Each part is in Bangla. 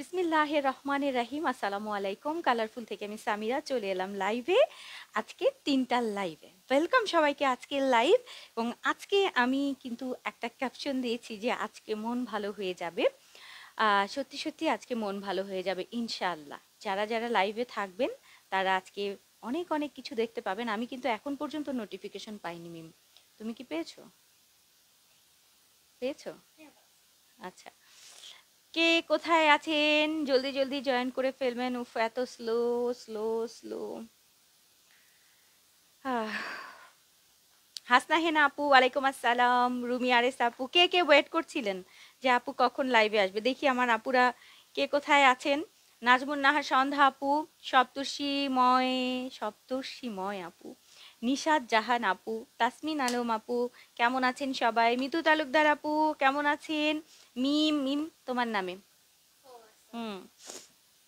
বিসমিল্লাহ রহমান রাহিম আসসালামু আলাইকুম কালারফুল থেকে আমি সামিরা চলে এলাম লাইভে আজকে তিনটার লাইভে ওয়েলকাম সবাইকে আজকের লাইভ এবং আজকে আমি কিন্তু একটা ক্যাপশন দিয়েছি যে আজকে মন ভালো হয়ে যাবে সত্যি সত্যি আজকে মন ভালো হয়ে যাবে ইনশাআল্লাহ যারা যারা লাইভে থাকবেন তারা আজকে অনেক অনেক কিছু দেখতে পাবেন আমি কিন্তু এখন পর্যন্ত নোটিফিকেশন পাইনি মিম তুমি কি পেয়েছো পেয়েছো হ্যাঁ, আচ্ছা কে কোথায় আছেন জলদি জলদি জয়েন করে ফেলবেন উফ এত slow slow slow Hasna Hena আপু ওয়ালাইকুম আসসালাম রুমি আরেস আপু কে কে ওয়েট করছিলেন যে আপু কখন লাইভে আসবে দেখি আমার আপুরা কে কোথায় আছেন নাজমুন নাহার সন্ধ্যা আপু সপ্তর্ষিময় সপ্তর্ষিময় আপু নিশাদ জাহান আপু তাসমিন আলম আপু কেমন আছেন সবাই মিতু তালুকদার আপু কেমন আছেন মিম মিম তোমার নামে হুম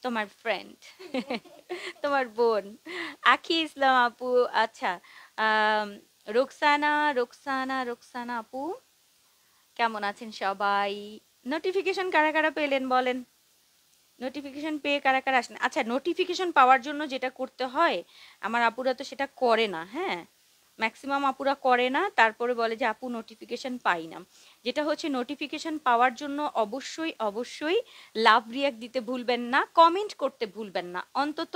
তোমার ফ্রেন্ড তোমার বোন আখি ইসলাম আপু আচ্ছা রোকসানা রোকসানা রোকসানা আপু কেমন আছেন সবাই নোটিফিকেশন কারা কারা পেলেন বলেন নোটিফিকেশন পেয়ে কারা কারা আসেন আচ্ছা নোটিফিকেশন পাওয়ার জন্য যেটা করতে হয় আমার আপুরা তো সেটা করে না হ্যাঁ ম্যাক্সিমাম আপুরা করে না তারপরে বলে যে আপু নোটিফিকেশান পাই না যেটা হচ্ছে নোটিফিকেশান পাওয়ার জন্য অবশ্যই অবশ্যই লাভ রিয়াক্ট দিতে ভুলবেন না কমেন্ট করতে ভুলবেন না অন্তত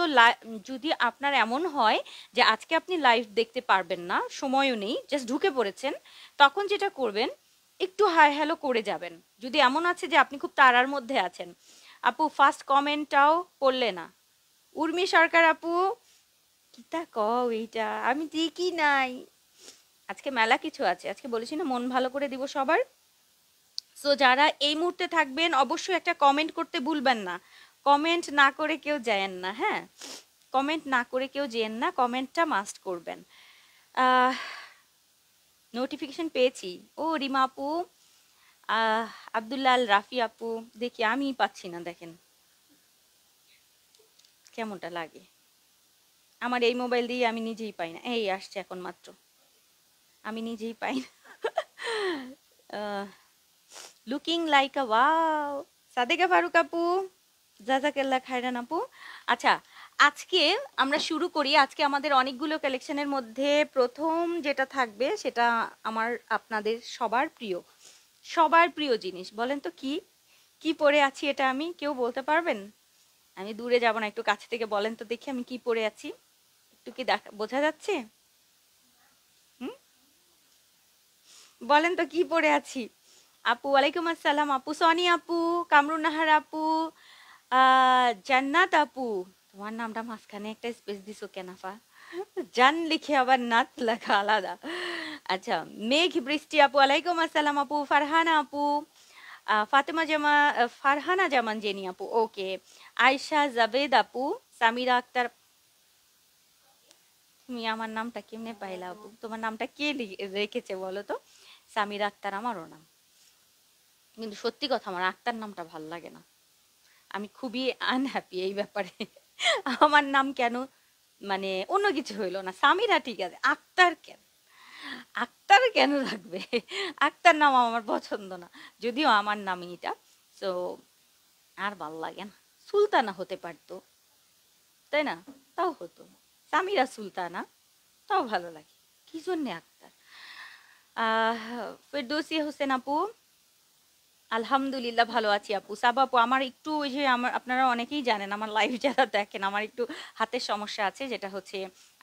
যদি আপনার এমন হয় যে আজকে আপনি লাইভ দেখতে পারবেন না সময়ও নেই জাস্ট ঢুকে পড়েছেন তখন যেটা করবেন একটু হাই হ্যালো করে যাবেন যদি এমন আছে যে আপনি খুব তারার মধ্যে আছেন আপু ফার্স্ট কমেন্টটাও পড়লে না উর্মি সরকার আপু কিতা কও এইটা আমি দেখি নাই আজকে মেলা কিছু আছে আজকে বলেছি না মন ভালো করে দিব সবার সো যারা এই মুহূর্তে থাকবেন অবশ্যই একটা কমেন্ট করতে ভুলবেন না কমেন্ট না করে কেউ যায়েন না হ্যাঁ কমেন্ট না করে কেউ যেন না কমেন্টটা মাস্ট করবেন নোটিফিকেশন পেয়েছি ও রিমা আপু আবদুল্লাল রাফি আপু দেখি আমি পাচ্ছি না দেখেন কেমনটা লাগে আমার এই মোবাইল দিয়ে আমি নিজেই পাই না এই আসছে এখন মাত্র আমি নিজেই পাই না looking like a wow Sadeka Faruk আপু জাজাকাল্লা খায়রান আপু আচ্ছা আজকে আমরা শুরু করি আজকে আমাদের অনেকগুলো কালেকশনের মধ্যে প্রথম যেটা থাকবে সেটা আমার আপনাদের সবার প্রিয় সবার প্রিয় জিনিস বলেন তো কি কি পরে আছি এটা আমি কেউ বলতে পারবেন আমি দূরে যাব না একটু কাছে থেকে বলেন তো দেখি আমি কি পরে আছি একটু কি বোঝা যাচ্ছে বলেন তো কি পড়ে আছি আপু ওয়ালাইকুম আসসালাম আপু সনি আপু কামরুনাহার আপু জান্নাত আপু তোমার নামটা মাঝখানে একটা স্পেস দিছো কেনাফা জান লিখে আবার নাত লেখা আলাদা আচ্ছা মেঘ বৃষ্টি আপু আলাইকুম আসসালাম আপু ফারহানা আপু ফাতেমা জামা ফারহানা জামান জেনি আপু ওকে আয়শা জাবেদ আপু সামিরা আক্তার তুমি আমার নামটা কেমনে পাইলা হ্যাঁ, হ্যাঁ। তোমার নামটা কে রেখেছে বলো তো স্বামীর আক্তার আমারও নাম কিন্তু সত্যি কথা আমার আক্তার নামটা ভাল লাগে না আমি খুবই আনহ্যাপি এই ব্যাপারে আমার নাম কেন মানে অন্য কিছু হইলো না স্বামীরা ঠিক আছে আক্তার কেন আক্তার কেন রাখবে আক্তার নাম আমার পছন্দ না যদিও আমার নাম এটা তো আর ভাল লাগে না সুলতানা হতে পারতো তাই না তাও হতো তামিরা সুলতানা তাও ভালো লাগে কি জন্যে আক্তার ফেরদৌসি হোসেন আপু আলহামদুলিল্লাহ ভালো আছি আপু সাব আপু আমার একটু ওই যে আমার আপনারা অনেকেই জানেন আমার লাইফ যারা দেখেন আমার একটু হাতের সমস্যা আছে যেটা হচ্ছে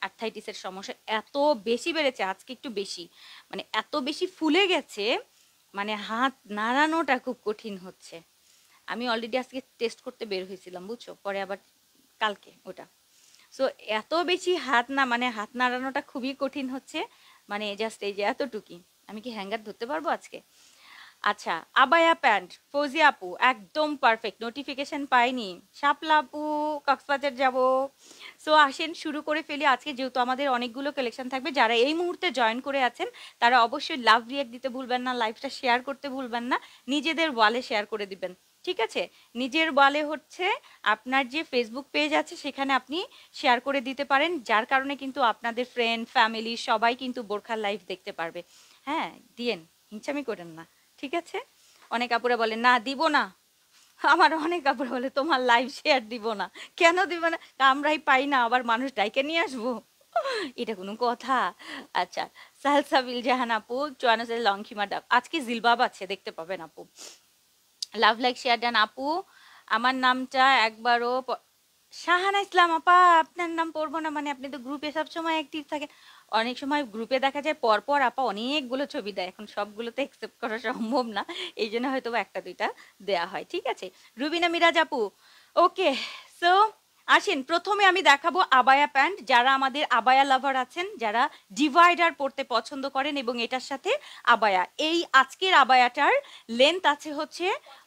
আর্থাইটিসের সমস্যা এত বেশি বেড়েছে আজকে একটু বেশি মানে এত বেশি ফুলে গেছে মানে হাত নাড়ানোটা খুব কঠিন হচ্ছে আমি অলরেডি আজকে টেস্ট করতে বের হয়েছিলাম বুঝছো পরে আবার কালকে ওটা সো এত বেশি হাত না মানে হাত নাড়ানোটা খুবই কঠিন হচ্ছে মানে জাস্ট এই যে এতটুকি আমি কি হ্যাঙ্গার ধরতে পারবো আজকে আচ্ছা আবায়া প্যান্ট ফৌজি আপু একদম পারফেক্ট নোটিফিকেশন পাইনি শাপলা আপু কক্সবাজার যাব সো আসেন শুরু করে ফেলি আজকে যেহেতু আমাদের অনেকগুলো কালেকশন থাকবে যারা এই মুহূর্তে জয়েন করে আছেন তারা অবশ্যই লাভ রিয়েক্ট দিতে ভুলবেন না লাইভটা শেয়ার করতে ভুলবেন না নিজেদের ওয়ালে শেয়ার করে দিবেন ঠিক আছে নিজের বলে হচ্ছে আপনার যে ফেসবুক পেজ আছে সেখানে আপনি শেয়ার করে দিতে পারেন যার কারণে কিন্তু আপনাদের ফ্রেন্ড ফ্যামিলি সবাই কিন্তু বোরখার লাইফ দেখতে পারবে হ্যাঁ দিয়েন হিংসামি করেন না ঠিক আছে অনেক আপুরা বলে না দিব না আমার অনেক কাপড়ে বলে তোমার লাইভ শেয়ার দিব না কেন দিব না আমরাই পাই না আবার মানুষ ডাইকে নিয়ে আসবো এটা কোনো কথা আচ্ছা সাহসাবিল জাহান আপু চুয়ানসের লংখিমা ডাব আজকে জিলবাব আছে দেখতে পাবেন আপু লাভ লাইক শেয়ার ডান আপু আমার নামটা একবারও শাহানা ইসলাম আপা আপনার নাম পড়বো না মানে আপনি তো গ্রুপে সবসময় অ্যাক্টিভ থাকেন অনেক সময় গ্রুপে দেখা যায় পরপর আপা অনেকগুলো ছবি দেয় এখন সবগুলোতে অ্যাকসেপ্ট করা সম্ভব না এই জন্য হয়তো একটা দুইটা দেয়া হয় ঠিক আছে রুবিনা মিরাজ আপু ওকে সো আসেন প্রথমে আমি দেখাবো আবায়া প্যান্ট যারা আমাদের আবায়া লাভার আছেন যারা ডিভাইডার পরতে পছন্দ করেন এবং এটার সাথে আবায়া এই আজকের আবায়াটার লেন্থ আছে হচ্ছে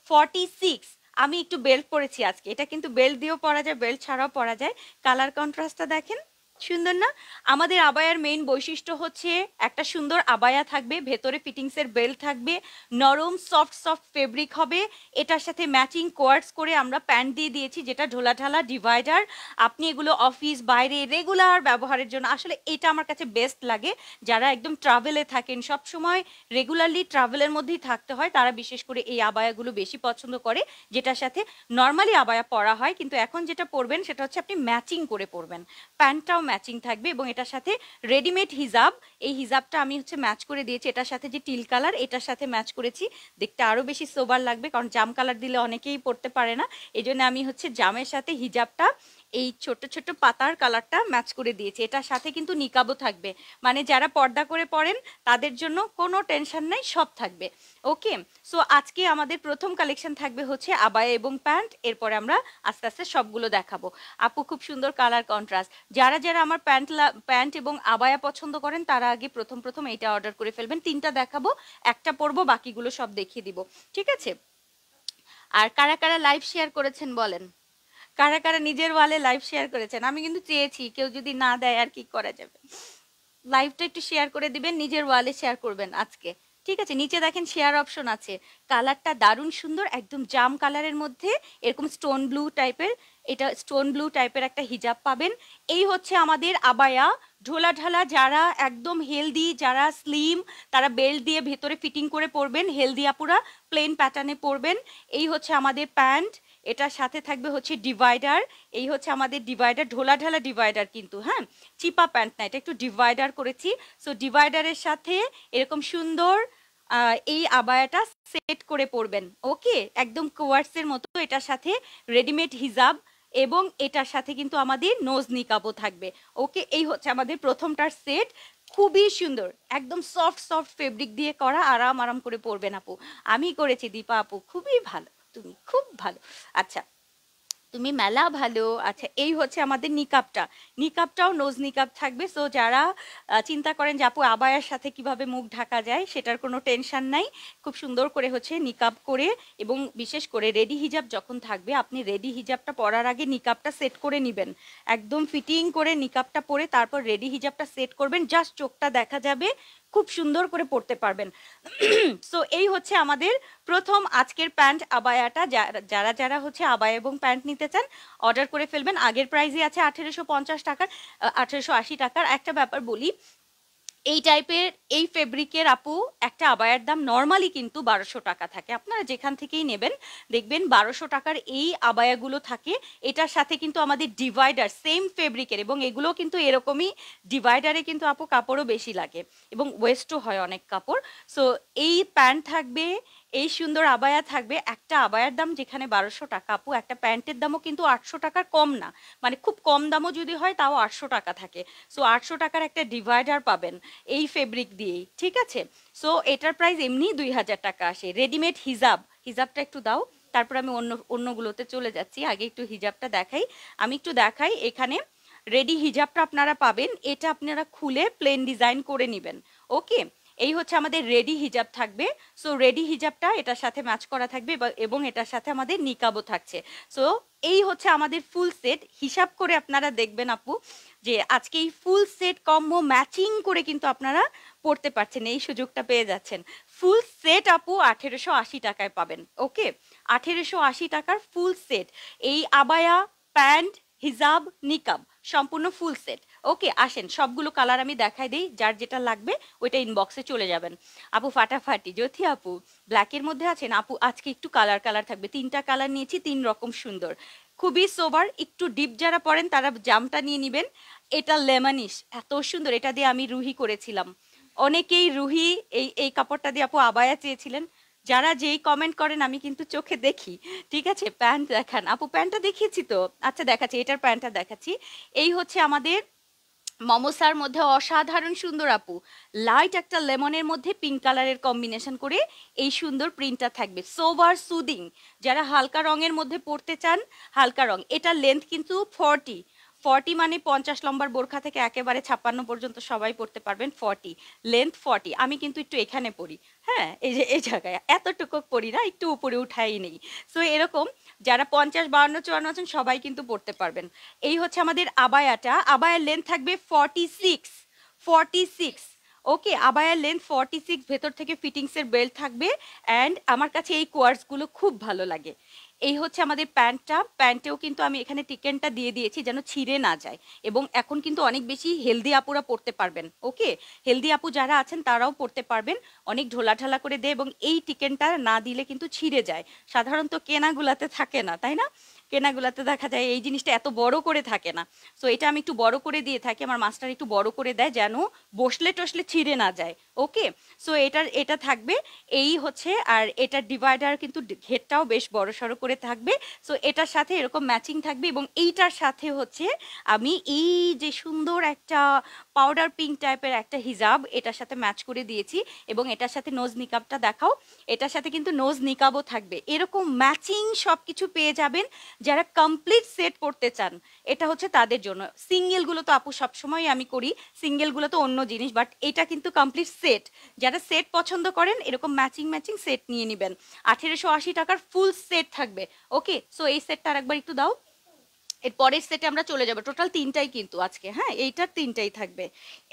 ফর্টি সিক্স আমি একটু বেল্ট পরেছি আজকে এটা কিন্তু বেল্ট দিয়েও পরা যায় বেল্ট ছাড়াও পরা যায় কালার কন্ট্রাস্টটা দেখেন সুন্দর না আমাদের আবায়ার মেইন বৈশিষ্ট্য হচ্ছে একটা সুন্দর আবায়া থাকবে ভেতরে ফিটিংসের বেল থাকবে নরম সফট সফট ফেব্রিক হবে এটার সাথে ম্যাচিং কোয়ার্টস করে আমরা প্যান্ট দিয়ে দিয়েছি যেটা ঢোলাঢালা ডিভাইডার আপনি এগুলো অফিস বাইরে রেগুলার ব্যবহারের জন্য আসলে এটা আমার কাছে বেস্ট লাগে যারা একদম ট্রাভেলে থাকেন সব সময় রেগুলারলি ট্রাভেলের মধ্যেই থাকতে হয় তারা বিশেষ করে এই আবায়াগুলো বেশি পছন্দ করে যেটার সাথে নর্মালি আবায়া পরা হয় কিন্তু এখন যেটা পরবেন সেটা হচ্ছে আপনি ম্যাচিং করে পরবেন প্যান্টটাও ম্যাচিং থাকবে এবং এটার সাথে রেডিমেড হিজাব এই হিজাবটা আমি হচ্ছে ম্যাচ করে দিয়েছি এটার সাথে যে টিল কালার এটার সাথে ম্যাচ করেছি দেখতে আরও বেশি সোবার লাগবে কারণ জাম কালার দিলে অনেকেই পড়তে পারে না এই জন্য আমি হচ্ছে জামের সাথে হিজাবটা এই ছোট ছোট পাতার কালারটা ম্যাচ করে দিয়েছি এটার সাথে কিন্তু নিকাবও থাকবে মানে যারা পর্দা করে পড়েন তাদের জন্য কোনো টেনশন নাই সব থাকবে ওকে সো আজকে আমাদের প্রথম কালেকশন থাকবে হচ্ছে আবায়া এবং প্যান্ট এরপরে আমরা আস্তে আস্তে সবগুলো দেখাবো আপু খুব সুন্দর কালার কন্ট্রাস্ট যারা যারা আমার প্যান্ট প্যান্ট এবং আবায়া পছন্দ করেন তারা আগে প্রথম প্রথম এটা অর্ডার করে ফেলবেন তিনটা দেখাবো একটা পরবো বাকিগুলো সব দেখিয়ে দিব ঠিক আছে আর কারা কারা লাইভ শেয়ার করেছেন বলেন কারা কারা নিজের ওয়ালে লাইভ শেয়ার করেছেন আমি কিন্তু চেয়েছি কেউ যদি না দেয় আর কি করা যাবে লাইভটা একটু শেয়ার করে দিবেন নিজের ওয়ালে শেয়ার করবেন আজকে ঠিক আছে নিচে দেখেন শেয়ার অপশন আছে কালারটা দারুণ সুন্দর একদম জাম কালারের মধ্যে এরকম স্টোন ব্লু টাইপের এটা স্টোন ব্লু টাইপের একটা হিজাব পাবেন এই হচ্ছে আমাদের আবায়া ঢোলা ঢালা যারা একদম হেলদি যারা স্লিম তারা বেল্ট দিয়ে ভেতরে ফিটিং করে পরবেন হেলদি আপুরা প্লেন প্যাটার্নে পরবেন এই হচ্ছে আমাদের প্যান্ট এটার সাথে থাকবে হচ্ছে ডিভাইডার এই হচ্ছে আমাদের ডিভাইডার ঢোলা ঢালা ডিভাইডার কিন্তু হ্যাঁ চিপা প্যান্ট না এটা একটু ডিভাইডার করেছি সো ডিভাইডারের সাথে এরকম সুন্দর এই আবায়াটা সেট করে পরবেন ওকে একদম কোয়ার্সের মতো এটার সাথে রেডিমেড হিজাব এবং এটার সাথে কিন্তু আমাদের নোজ নিকাবও থাকবে ওকে এই হচ্ছে আমাদের প্রথমটার সেট খুবই সুন্দর একদম সফট সফট ফেব্রিক দিয়ে করা আরাম আরাম করে পরবেন আপু আমি করেছি দীপা আপু খুবই ভালো তুমি খুব ভালো আচ্ছা তুমি মেলা ভালো আচ্ছা এই হচ্ছে আমাদের নিকাপটা নিকাপটাও নোজ নিকাপ থাকবে সো যারা চিন্তা করেন যে আপু আবায়ার সাথে কিভাবে মুখ ঢাকা যায় সেটার কোনো টেনশন নাই খুব সুন্দর করে হচ্ছে নিকাপ করে এবং বিশেষ করে রেডি হিজাব যখন থাকবে আপনি রেডি হিজাবটা পরার আগে নিকাপটা সেট করে নেবেন একদম ফিটিং করে নিকাপটা পরে তারপর রেডি হিজাবটা সেট করবেন জাস্ট চোখটা দেখা যাবে খুব সুন্দর করে পরতে পারবেন সো এই হচ্ছে আমাদের প্রথম আজকের প্যান্ট আবায়াটা যারা যারা হচ্ছে আবায়া এবং প্যান্ট নিতে চান অর্ডার করে ফেলবেন আগের প্রাইজই আছে আঠেরোশো পঞ্চাশ টাকার আঠেরোশো আশি টাকার একটা ব্যাপার বলি এই টাইপের এই ফেব্রিকের আপু একটা আবায়ার দাম নর্মালি কিন্তু বারোশো টাকা থাকে আপনারা যেখান থেকেই নেবেন দেখবেন বারোশো টাকার এই আবায়াগুলো থাকে এটার সাথে কিন্তু আমাদের ডিভাইডার সেম ফেব্রিকের এবং এগুলো কিন্তু এরকমই ডিভাইডারে কিন্তু আপু কাপড়ও বেশি লাগে এবং ওয়েস্টও হয় অনেক কাপড় সো এই প্যান্ট থাকবে এই সুন্দর আবায়া থাকবে একটা আবায়ার দাম যেখানে বারোশো টাকা আপু একটা প্যান্টের দামও কিন্তু আটশো টাকার কম না মানে খুব কম দামও যদি হয় তাও আটশো টাকা থাকে সো আটশো টাকার একটা ডিভাইডার পাবেন এই ফেব্রিক দিয়েই ঠিক আছে সো এটার প্রাইস এমনি দুই হাজার টাকা আসে রেডিমেড হিজাব হিজাবটা একটু দাও তারপর আমি অন্য অন্যগুলোতে চলে যাচ্ছি আগে একটু হিজাবটা দেখাই আমি একটু দেখাই এখানে রেডি হিজাবটা আপনারা পাবেন এটা আপনারা খুলে প্লেন ডিজাইন করে নেবেন ওকে এই হচ্ছে আমাদের রেডি হিজাব থাকবে সো রেডি হিজাবটা এটার সাথে ম্যাচ করা থাকবে এবং এটার সাথে আমাদের নিকাবও থাকছে সো এই হচ্ছে আমাদের ফুল সেট হিসাব করে আপনারা দেখবেন আপু যে আজকে এই ফুল সেট কম্বো ম্যাচিং করে কিন্তু আপনারা পড়তে পারছেন এই সুযোগটা পেয়ে যাচ্ছেন ফুল সেট আপু আঠেরোশো আশি টাকায় পাবেন ওকে আঠেরোশো আশি টাকার ফুল সেট এই আবায়া প্যান্ট হিজাব নিকাব সম্পূর্ণ ফুল সেট ওকে আসেন সবগুলো কালার আমি দেখাই দিই যার যেটা লাগবে ওইটা ইনবক্সে চলে যাবেন আপু ফাটাফাটি জ্যোতি আপু ব্ল্যাকের মধ্যে আছেন আপু আজকে একটু কালার কালার থাকবে তিনটা কালার নিয়েছি তিন রকম সুন্দর খুবই সোবার একটু ডিপ যারা পড়েন তারা জামটা নিয়ে নিবেন এটা লেমানিশ এত সুন্দর এটা দিয়ে আমি রুহি করেছিলাম অনেকেই রুহি এই এই কাপড়টা দিয়ে আপু আবায়া চেয়েছিলেন যারা যেই কমেন্ট করেন আমি কিন্তু চোখে দেখি ঠিক আছে প্যান্ট দেখান আপু প্যান্টটা দেখিয়েছি তো আচ্ছা দেখাচ্ছি এটার প্যান্টটা দেখাচ্ছি এই হচ্ছে আমাদের মমসার মধ্যে অসাধারণ সুন্দর আপু লাইট একটা লেমনের মধ্যে পিঙ্ক কালারের কম্বিনেশন করে এই সুন্দর প্রিন্টটা থাকবে সোভার সুদিং যারা হালকা রঙের মধ্যে পড়তে চান হালকা রং এটা লেন্থ কিন্তু ফর্টি ফর্টি মানে পঞ্চাশ লম্বার বোরখা থেকে একেবারে ছাপ্পান্ন পর্যন্ত সবাই পড়তে পারবেন ফর্টি লেন্থ ফর্টি আমি কিন্তু একটু এখানে পড়ি হ্যাঁ এই যে এই জায়গায় এতটুকু পড়ি না একটু উপরে উঠাই নেই সো এরকম যারা পঞ্চাশ বাউন্ন চুয়ান্ন আছেন সবাই কিন্তু পড়তে পারবেন এই হচ্ছে আমাদের আবায়াটা আবায়ার লেন্থ থাকবে forty six forty six okay আবায়ার লেন্থ ফর্টি সিক্স ভেতর থেকে ফিটিংসের বেল্ট থাকবে অ্যান্ড আমার কাছে এই কোয়ার্সগুলো খুব ভালো লাগে এই হচ্ছে আমাদের প্যান্টটা প্যান্টেও কিন্তু আমি এখানে টিকেনটা দিয়ে দিয়েছি যেন ছিঁড়ে না যায় এবং এখন কিন্তু অনেক বেশি হেলদি আপুরা পড়তে পারবেন ওকে হেলদি আপু যারা আছেন তারাও পড়তে পারবেন অনেক ঢালা করে দেয় এবং এই টিকেনটা না দিলে কিন্তু ছিঁড়ে যায় সাধারণত কেনাগুলাতে থাকে না তাই না কেনাগুলাতে দেখা যায় এই জিনিসটা এত বড় করে থাকে না সো এটা আমি একটু বড় করে দিয়ে থাকি আমার মাস্টার একটু বড় করে দেয় যেন বসলে টসলে ছিঁড়ে না যায় ওকে সো এটার এটা থাকবে এই হচ্ছে আর এটার ডিভাইডার কিন্তু ঘেরটাও বেশ বড় সড়ো করে থাকবে সো এটার সাথে এরকম ম্যাচিং থাকবে এবং এইটার সাথে হচ্ছে আমি এই যে সুন্দর একটা পাউডার পিঙ্ক টাইপের একটা হিজাব এটার সাথে ম্যাচ করে দিয়েছি এবং এটার সাথে নোজ নিকাবটা দেখাও এটার সাথে কিন্তু নোজ নিকাবও থাকবে এরকম ম্যাচিং সব কিছু পেয়ে যাবেন যারা কমপ্লিট সেট করতে চান এটা হচ্ছে তাদের জন্য সিঙ্গেলগুলো তো আপু সবসময় আমি করি সিঙ্গেলগুলো তো অন্য জিনিস বাট এটা কিন্তু কমপ্লিট সেট যারা সেট পছন্দ করেন এরকম ম্যাচিং ম্যাচিং সেট নিয়ে নেবেন আঠেরোশো আশি টাকার ফুল সেট থাকবে ওকে সো এই সেটটা আরেকবার একটু দাও এর পরের সেটে আমরা চলে যাবো টোটাল তিনটাই কিন্তু আজকে হ্যাঁ এইটার তিনটাই থাকবে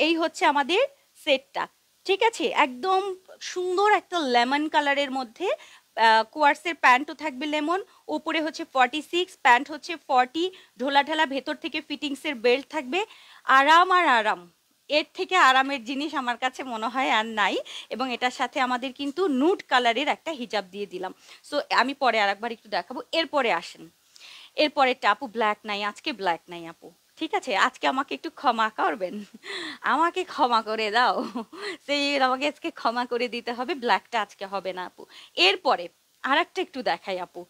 এই হচ্ছে আমাদের সেটটা ঠিক আছে একদম সুন্দর একটা লেমন কালারের মধ্যে কোয়ার্সের প্যান্টও থাকবে লেমন ওপরে হচ্ছে ফর্টি সিক্স প্যান্ট হচ্ছে ফর্টি ঢোলা ঢালা ভেতর থেকে ফিটিংসের বেল্ট থাকবে আরাম আর আরাম এর থেকে আরামের জিনিস আমার কাছে মনে হয় আর নাই এবং এটার সাথে আমাদের কিন্তু নুড কালারের একটা হিজাব দিয়ে দিলাম সো আমি পরে আর একবার একটু দেখাবো এরপরে আসেন এরপরে আপু ব্ল্যাক নাই আজকে ব্ল্যাক নাই আপু ঠিক আছে আজকে আমাকে একটু ক্ষমা করবেন আমাকে ক্ষমা করে দাও সেই আমাকে আজকে ক্ষমা করে দিতে হবে ব্ল্যাকটা আজকে হবে না আপু এরপরে আর একটা একটু দেখাই আপু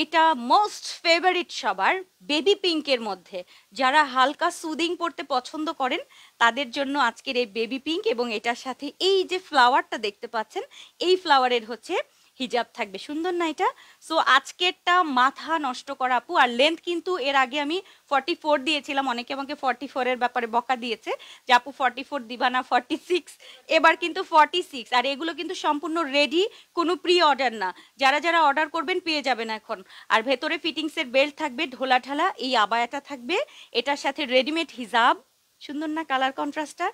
এটা মোস্ট ফেভারিট সবার বেবি পিঙ্কের মধ্যে যারা হালকা সুদিং পড়তে পছন্দ করেন তাদের জন্য আজকের এই বেবি পিঙ্ক এবং এটার সাথে এই যে ফ্লাওয়ারটা দেখতে পাচ্ছেন এই ফ্লাওয়ারের হচ্ছে হিজাব থাকবে সুন্দর না এটা সো আজকেরটা মাথা নষ্ট করা আপু আর লেন্থ কিন্তু এর আগে আমি ফর্টি ফোর দিয়েছিলাম অনেকে আমাকে ফর্টি ফোরের ব্যাপারে বকা দিয়েছে যে আপু ফর্টি ফোর দিবা না ফর্টি সিক্স এবার কিন্তু ফর্টি সিক্স আর এগুলো কিন্তু সম্পূর্ণ রেডি কোনো প্রি অর্ডার না যারা যারা অর্ডার করবেন পেয়ে যাবেন এখন আর ভেতরে ফিটিংসের বেল্ট থাকবে ঢোলা ঢালা এই আবায়াটা থাকবে এটার সাথে রেডিমেড হিজাব সুন্দর না কালার কন্ট্রাস্টটা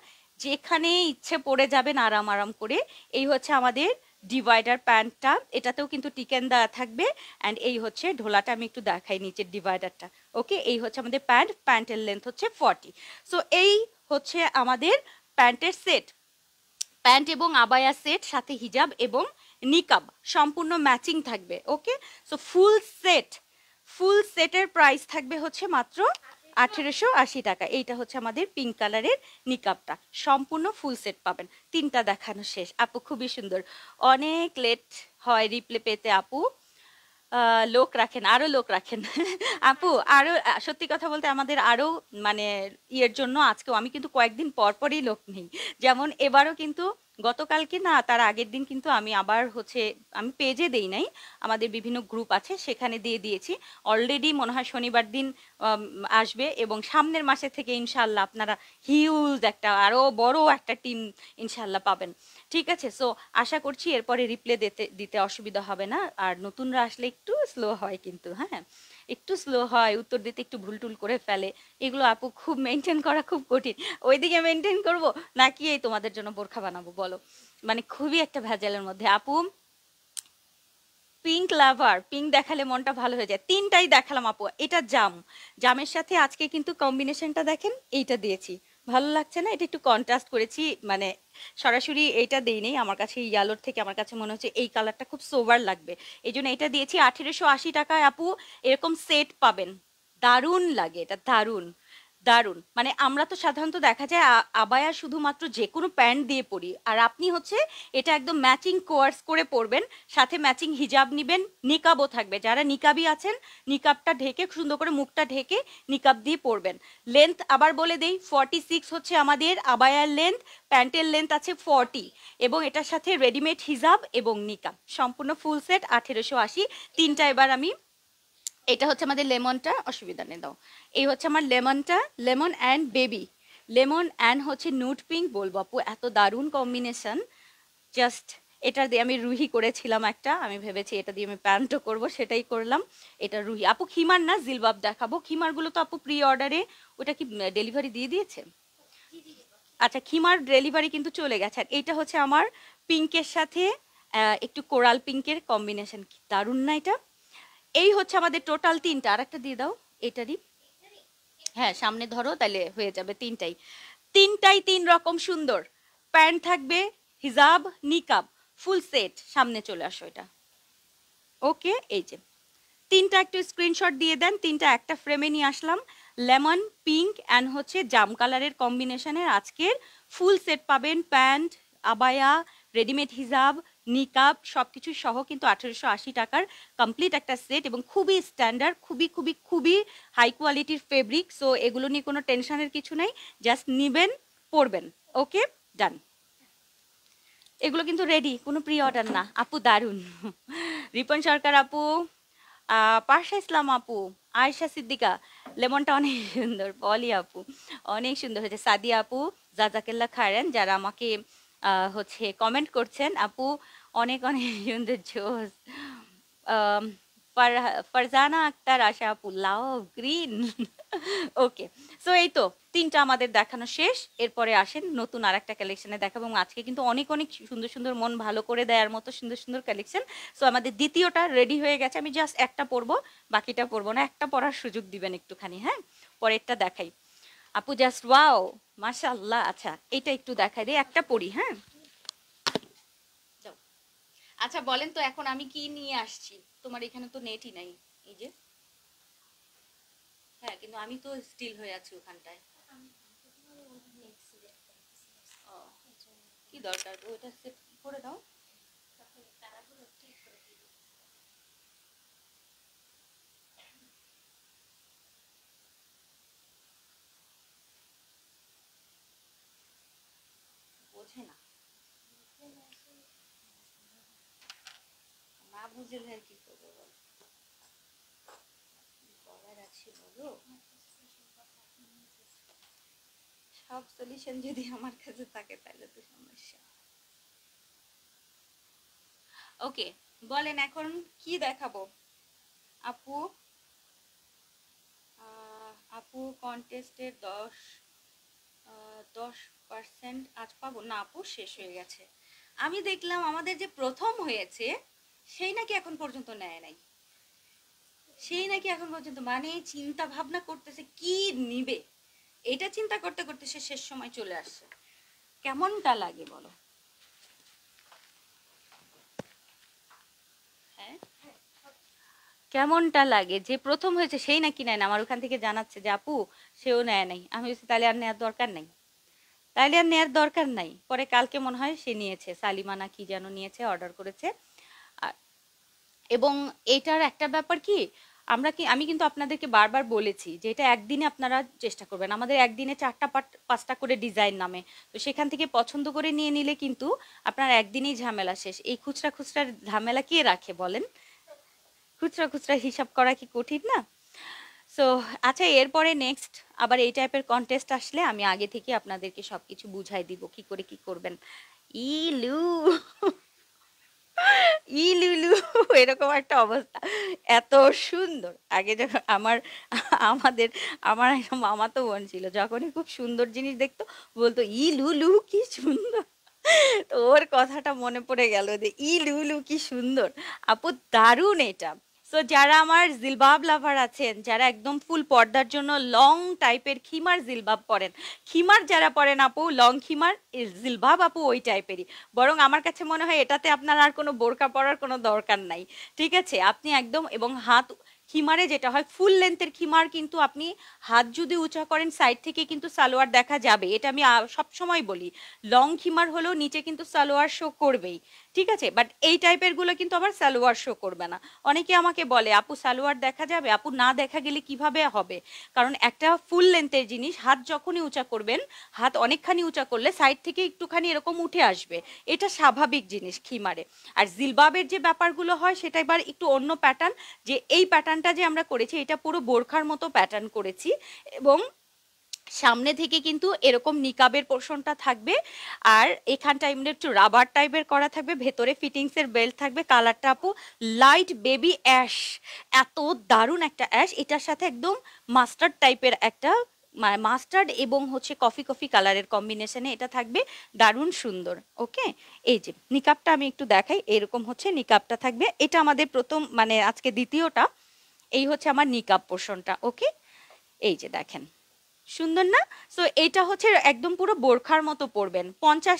যেখানে ইচ্ছে পড়ে যাবেন আরাম আরাম করে এই হচ্ছে আমাদের ডিভাইডার প্যান্টটা এটাতেও কিন্তু টিকেন দেওয়া থাকবে অ্যান্ড এই হচ্ছে ঢোলাটা আমি একটু দেখাই নিচের ডিভাইডারটা ওকে এই হচ্ছে আমাদের প্যান্ট প্যান্টের লেন্থ হচ্ছে ফর্টি সো এই হচ্ছে আমাদের প্যান্টের সেট প্যান্ট এবং আবায়া সেট সাথে হিজাব এবং নিকাব সম্পূর্ণ ম্যাচিং থাকবে okay so full set full সেটের প্রাইস থাকবে হচ্ছে মাত্র আঠেরোশো আশি টাকা এইটা হচ্ছে আমাদের পিঙ্ক কালারের নিকাপটা সম্পূর্ণ ফুল সেট পাবেন তিনটা দেখানো শেষ আপু খুবই সুন্দর অনেক লেট হয় রিপ্লে পেতে আপু লোক রাখেন আরও লোক রাখেন আপু আরও সত্যি কথা বলতে আমাদের আরও মানে ইয়ের জন্য আজকেও আমি কিন্তু কয়েকদিন পর পরই লোক নেই যেমন এবারও কিন্তু গতকালকে না তার আগের দিন কিন্তু আমি আবার হচ্ছে আমি পেজে দেই নাই আমাদের বিভিন্ন গ্রুপ আছে সেখানে দিয়ে দিয়েছি অলরেডি মনে হয় শনিবার দিন আসবে এবং সামনের মাসে থেকে ইনশাল্লাহ আপনারা হিউজ একটা আরও বড় একটা টিম ইনশাল্লাহ পাবেন ঠিক আছে সো আশা করছি এরপরে রিপ্লে দিতে দিতে অসুবিধা হবে না আর নতুনরা আসলে একটু স্লো হয় কিন্তু হ্যাঁ একটু স্লো হয় উত্তর দিতে একটু ভুলটুল করে ফেলে এগুলো আপু খুব মেনটেন করা খুব কঠিন ওইদিকে মেনটেন করব নাকি এই তোমাদের জন্য বোরখা বানাবো বলো মানে খুবই একটা ভেজালের মধ্যে আপু পিঙ্ক লাভার পিঙ্ক দেখালে মনটা ভালো হয়ে যায় তিনটাই দেখালাম আপু এটা জাম জামের সাথে আজকে কিন্তু কম্বিনেশনটা দেখেন এইটা দিয়েছি ভালো লাগছে না এটা একটু কন্ট্রাস্ট করেছি মানে সরাসরি এটা নেই আমার কাছে ইয়ালোর থেকে আমার কাছে মনে হচ্ছে এই কালারটা খুব সোভার লাগবে এই জন্য এটা দিয়েছি আঠেরোশো আশি টাকায় আপু এরকম সেট পাবেন দারুণ লাগে এটা দারুণ দারুণ মানে আমরা তো সাধারণত দেখা যায় আবায়া শুধুমাত্র যে কোনো প্যান্ট দিয়ে পরি আর আপনি হচ্ছে এটা একদম ম্যাচিং কোয়ার্স করে পরবেন সাথে ম্যাচিং হিজাব নেবেন নিকাবও থাকবে যারা নিকাবি আছেন নিকাবটা ঢেকে সুন্দর করে মুখটা ঢেকে নিকাব দিয়ে পরবেন লেন্থ আবার বলে দেই ফর্টি সিক্স হচ্ছে আমাদের আবায়ার লেন্থ প্যান্টের লেন্থ আছে ফর্টি এবং এটার সাথে রেডিমেড হিজাব এবং নিকাব সম্পূর্ণ ফুল সেট আঠেরোশো আশি তিনটা এবার আমি এটা হচ্ছে আমাদের লেমনটা অসুবিধা নেই দাও এই হচ্ছে আমার লেমনটা lemon and baby lemon and হচ্ছে নুট পিঙ্ক বলবো আপু এত দারুণ কম্বিনেশন জাস্ট এটা দিয়ে আমি রুহি করেছিলাম একটা আমি ভেবেছি এটা দিয়ে আমি প্যান্টও করব সেটাই করলাম এটা রুহি আপু খিমার না জিলবাব দেখাবো খিমারগুলো তো আপু প্রি অর্ডারে ওটা কি ডেলিভারি দিয়ে দিয়েছে আচ্ছা খিমার ডেলিভারি কিন্তু চলে গেছে আর এটা হচ্ছে আমার পিঙ্কের সাথে একটু কোরাল পিঙ্কের কম্বিনেশন দারুণ না এটা এই হচ্ছে আমাদের টোটাল তিনটা আর একটা দিয়ে দাও এটারই হ্যাঁ সামনে ধরো তাহলে হয়ে যাবে তিনটাই তিনটাই তিন রকম সুন্দর প্যান্ট থাকবে হিজাব নিকাব ফুল সেট সামনে চলে আসো এটা ওকে এই যে তিনটা একটু স্ক্রিনশট দিয়ে দেন তিনটা একটা ফ্রেমে নিয়ে আসলাম লেমন পিঙ্ক অ্যান্ড হচ্ছে জাম কালারের কম্বিনেশনের আজকের ফুল সেট পাবেন প্যান্ট আবায়া রেডিমেড হিজাব নিকাব সব কিছু সহ কিন্তু আঠেরোশো আশি টাকার কমপ্লিট একটা সেট এবং খুবই স্ট্যান্ডার্ড খুবই খুবই খুবই হাই কোয়ালিটির ফেব্রিক সো এগুলো নিয়ে কোনো টেনশনের কিছু নাই জাস্ট নিবেন পরবেন ওকে ডান এগুলো কিন্তু রেডি কোনো প্রি অর্ডার না আপু দারুণ রিপন সরকার আপু পার্শা ইসলাম আপু আয়শা সিদ্দিকা লেমনটা অনেক সুন্দর বলি আপু অনেক সুন্দর হয়েছে সাদিয়া আপু জাজাকেল্লা খারেন যারা আমাকে হচ্ছে কমেন্ট করছেন আপু অনেক অনেক সুন্দর জোস ফারজানা আক্তার আশা আপু লাও গ্রিন ওকে সো এই তো তিনটা আমাদের দেখানো শেষ এরপরে আসেন নতুন আর একটা কালেকশানে দেখাবো এবং আজকে কিন্তু অনেক অনেক সুন্দর সুন্দর মন ভালো করে দেওয়ার মতো সুন্দর সুন্দর কালেকশন সো আমাদের দ্বিতীয়টা রেডি হয়ে গেছে আমি জাস্ট একটা পরবো বাকিটা পরবো না একটা পরার সুযোগ দিবেন একটুখানি হ্যাঁ পরেরটা দেখাই আপু জাস্ট ওয়াও মাশাল্লাহ আচ্ছা এটা একটু দেখাই দিই একটা পড়ি হ্যাঁ আচ্ছা বলেন তো এখন আমি কি নিয়ে আসছি তোমার এখানে তো নেটই নাই এই যে হ্যাঁ কিন্তু আমি তো স্টিল হয়ে আছি ওখানটায় কি দরকার ওইটা সেফ করে দাও বুঝে ভাই কী করবো বল বলার আছে বলো সব সলিউশন যদি আমার কাছে থাকে তাহলে তো সমস্যা ওকে বলেন এখন কি দেখাবো আপু আপু কন্টেস্টের দশ দশ পার্সেন্ট আজ পাবো না আপু শেষ হয়ে গেছে আমি দেখলাম আমাদের যে প্রথম হয়েছে সেই নাকি এখন পর্যন্ত নেয় নাই সেই নাকি এখন পর্যন্ত মানে চিন্তা ভাবনা করতেছে কি নিবে এটা চিন্তা করতে করতে সে শেষ সময় চলে আসছে কেমনটা লাগে বলো হ্যাঁ? কেমনটা লাগে যে প্রথম হয়েছে সেই নাকি নেয় না আমার ওখান থেকে জানাচ্ছে যে আপু সেও নেয় নাই আমি বলছি তাহলে আর নেওয়ার দরকার নাই তাহলে আর নেওয়ার দরকার নাই পরে কালকে মনে হয় সে নিয়েছে সালিমানা কি যেন নিয়েছে অর্ডার করেছে এবং এটার একটা ব্যাপার কি আমরা কি আমি কিন্তু আপনাদেরকে বারবার বলেছি যে এটা একদিনে আপনারা চেষ্টা করবেন আমাদের একদিনে চারটা পাট পাঁচটা করে ডিজাইন নামে তো সেখান থেকে পছন্দ করে নিয়ে নিলে কিন্তু আপনার একদিনেই ঝামেলা শেষ এই খুচরা খুচরা ঝামেলা কে রাখে বলেন খুচরা খুচরা হিসাব করা কি কঠিন না সো আচ্ছা এরপরে নেক্সট আবার এই টাইপের কন্টেস্ট আসলে আমি আগে থেকে আপনাদেরকে সব কিছু বুঝাই দিব কি করে কি করবেন ইলু ইলুলু এরকম একটা অবস্থা এত সুন্দর আগে যখন আমার আমাদের আমার একটা তো বোন ছিল যখনই খুব সুন্দর জিনিস দেখতো বলতো ইলুলু কি সুন্দর তো ওর কথাটা মনে পড়ে গেল যে ইলুলু কি সুন্দর আপু দারুণ এটা সো যারা আমার জিলবাব লাভার আছেন যারা একদম ফুল পর্দার জন্য লং টাইপের খিমার জিলবাব পরেন খিমার যারা পরেন আপু লং খিমার জিলবাব আপু ওই টাইপেরই বরং আমার কাছে মনে হয় এটাতে আপনার আর কোনো বোরকা পরার কোনো দরকার নাই ঠিক আছে আপনি একদম এবং হাত খিমারে যেটা হয় ফুল লেন্থের খিমার কিন্তু আপনি হাত যদি উঁচা করেন সাইড থেকে কিন্তু সালোয়ার দেখা যাবে এটা আমি সবসময় বলি লং খিমার হলেও নিচে কিন্তু সালোয়ার শো করবেই ঠিক আছে বাট এই টাইপের গুলো কিন্তু আবার সালোয়ার শো করবে না অনেকে আমাকে বলে আপু সালোয়ার দেখা যাবে আপু না দেখা গেলে কিভাবে হবে কারণ একটা ফুল লেন্থের জিনিস হাত যখনই উঁচা করবেন হাত অনেকখানি উঁচা করলে সাইড থেকে একটুখানি এরকম উঠে আসবে এটা স্বাভাবিক জিনিস খিমারে আর জিলবাবের যে ব্যাপারগুলো হয় সেটা এবার একটু অন্য প্যাটার্ন যে এই প্যাটার্নটা যে আমরা করেছি এটা পুরো বোরখার মতো প্যাটার্ন করেছি এবং সামনে থেকে কিন্তু এরকম নিকাবের পোর্শনটা থাকবে আর এখানটা এমনি একটু রাবার টাইপের করা থাকবে ভেতরে ফিটিংসের বেল্ট থাকবে কালারটা আপু লাইট বেবি অ্যাশ এত দারুণ একটা অ্যাশ এটার সাথে একদম মাস্টার্ড টাইপের একটা মানে মাস্টার্ড এবং হচ্ছে কফি কফি কালারের কম্বিনেশনে এটা থাকবে দারুণ সুন্দর ওকে এই যে নিকাপটা আমি একটু দেখাই এরকম হচ্ছে নিকাপটা থাকবে এটা আমাদের প্রথম মানে আজকে দ্বিতীয়টা এই হচ্ছে আমার নিকাপ পোর্শনটা ওকে এই যে দেখেন সুন্দর না সো এটা হচ্ছে একদম পুরো বোরখার মতো পরবেন পঞ্চাশ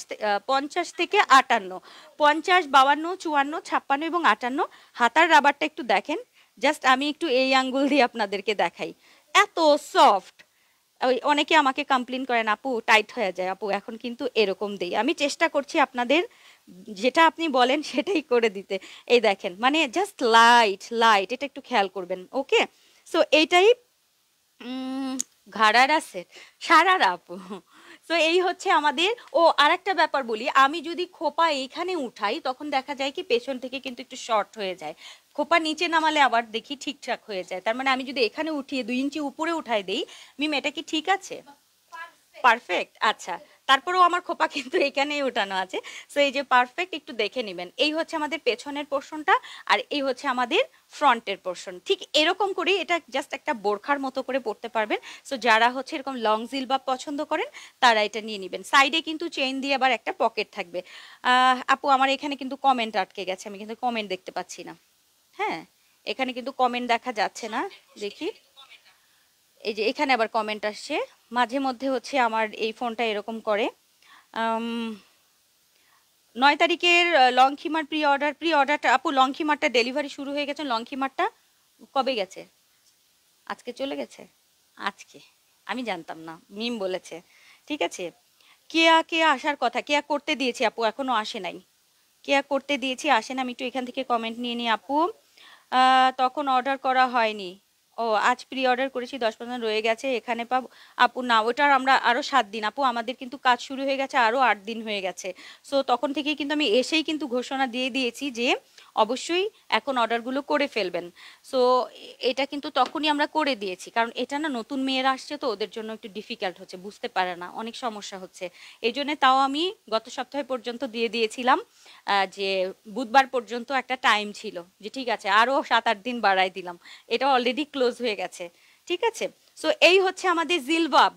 পঞ্চাশ থেকে আটান্ন পঞ্চাশ বাউান্ন চুয়ান্ন ছাপ্পান্ন এবং আটান্ন হাতার রাবারটা একটু দেখেন জাস্ট আমি একটু এই আঙ্গুল দিয়ে আপনাদেরকে দেখাই এত সফট ওই অনেকে আমাকে কমপ্লেন করেন আপু টাইট হয়ে যায় আপু এখন কিন্তু এরকম দেই আমি চেষ্টা করছি আপনাদের যেটা আপনি বলেন সেটাই করে দিতে এই দেখেন মানে জাস্ট লাইট লাইট এটা একটু খেয়াল করবেন ওকে সো এইটাই ঘাড়ারা সেট সারার আপু তো এই হচ্ছে আমাদের ও আরেকটা ব্যাপার বলি আমি যদি খোপা এইখানে উঠাই তখন দেখা যায় কি পেছন থেকে কিন্তু একটু শর্ট হয়ে যায় খোপা নিচে নামালে আবার দেখি ঠিকঠাক হয়ে যায় তার মানে আমি যদি এখানে উঠিয়ে দুই ইঞ্চি উপরে উঠাই দিই মিম এটা কি ঠিক আছে পারফেক্ট আচ্ছা তারপরেও আমার খোপা কিন্তু এখানেই ওঠানো আছে সো এই যে পারফেক্ট একটু দেখে নেবেন এই হচ্ছে আমাদের পেছনের পোর্শনটা আর এই হচ্ছে আমাদের ফ্রন্টের পোর্শন ঠিক এরকম করে এটা জাস্ট একটা বোরখার মতো করে পড়তে পারবেন সো যারা হচ্ছে এরকম লং জিল বা পছন্দ করেন তারা এটা নিয়ে নেবেন সাইডে কিন্তু চেইন দিয়ে আবার একটা পকেট থাকবে আপু আমার এখানে কিন্তু কমেন্ট আটকে গেছে আমি কিন্তু কমেন্ট দেখতে পাচ্ছি না হ্যাঁ এখানে কিন্তু কমেন্ট দেখা যাচ্ছে না দেখি এই যে এখানে আবার কমেন্ট আসছে মাঝে মধ্যে হচ্ছে আমার এই ফোনটা এরকম করে নয় তারিখের লংখিমার প্রি অর্ডার প্রি অর্ডারটা আপু লংখিমারটা ডেলিভারি শুরু হয়ে গেছে লংখিমারটা কবে গেছে আজকে চলে গেছে আজকে আমি জানতাম না মিম বলেছে ঠিক আছে কেয়া কেয়া আসার কথা কেয়া করতে দিয়েছি আপু এখনও আসে নাই কেয়া করতে দিয়েছি আসে না আমি একটু এখান থেকে কমেন্ট নিয়ে নিই আপু তখন অর্ডার করা হয়নি ও আজ প্রি অর্ডার করেছি দশ পনেরো রয়ে গেছে এখানে পাবো আপু না ওটার আমরা আরও সাত দিন আপু আমাদের কিন্তু কাজ শুরু হয়ে গেছে আরও আট দিন হয়ে গেছে সো তখন থেকেই কিন্তু আমি এসেই কিন্তু ঘোষণা দিয়ে দিয়েছি যে অবশ্যই এখন অর্ডারগুলো করে ফেলবেন সো এটা কিন্তু তখনই আমরা করে দিয়েছি কারণ এটা না নতুন মেয়েরা আসছে তো ওদের জন্য একটু ডিফিকাল্ট হচ্ছে বুঝতে পারে না অনেক সমস্যা হচ্ছে এই জন্যে তাও আমি গত সপ্তাহে পর্যন্ত দিয়ে দিয়েছিলাম যে বুধবার পর্যন্ত একটা টাইম ছিল যে ঠিক আছে আরও সাত আট দিন বাড়াই দিলাম এটা অলরেডি ক্লোজ হয়ে গেছে ঠিক আছে সো এই হচ্ছে আমাদের জিলবাব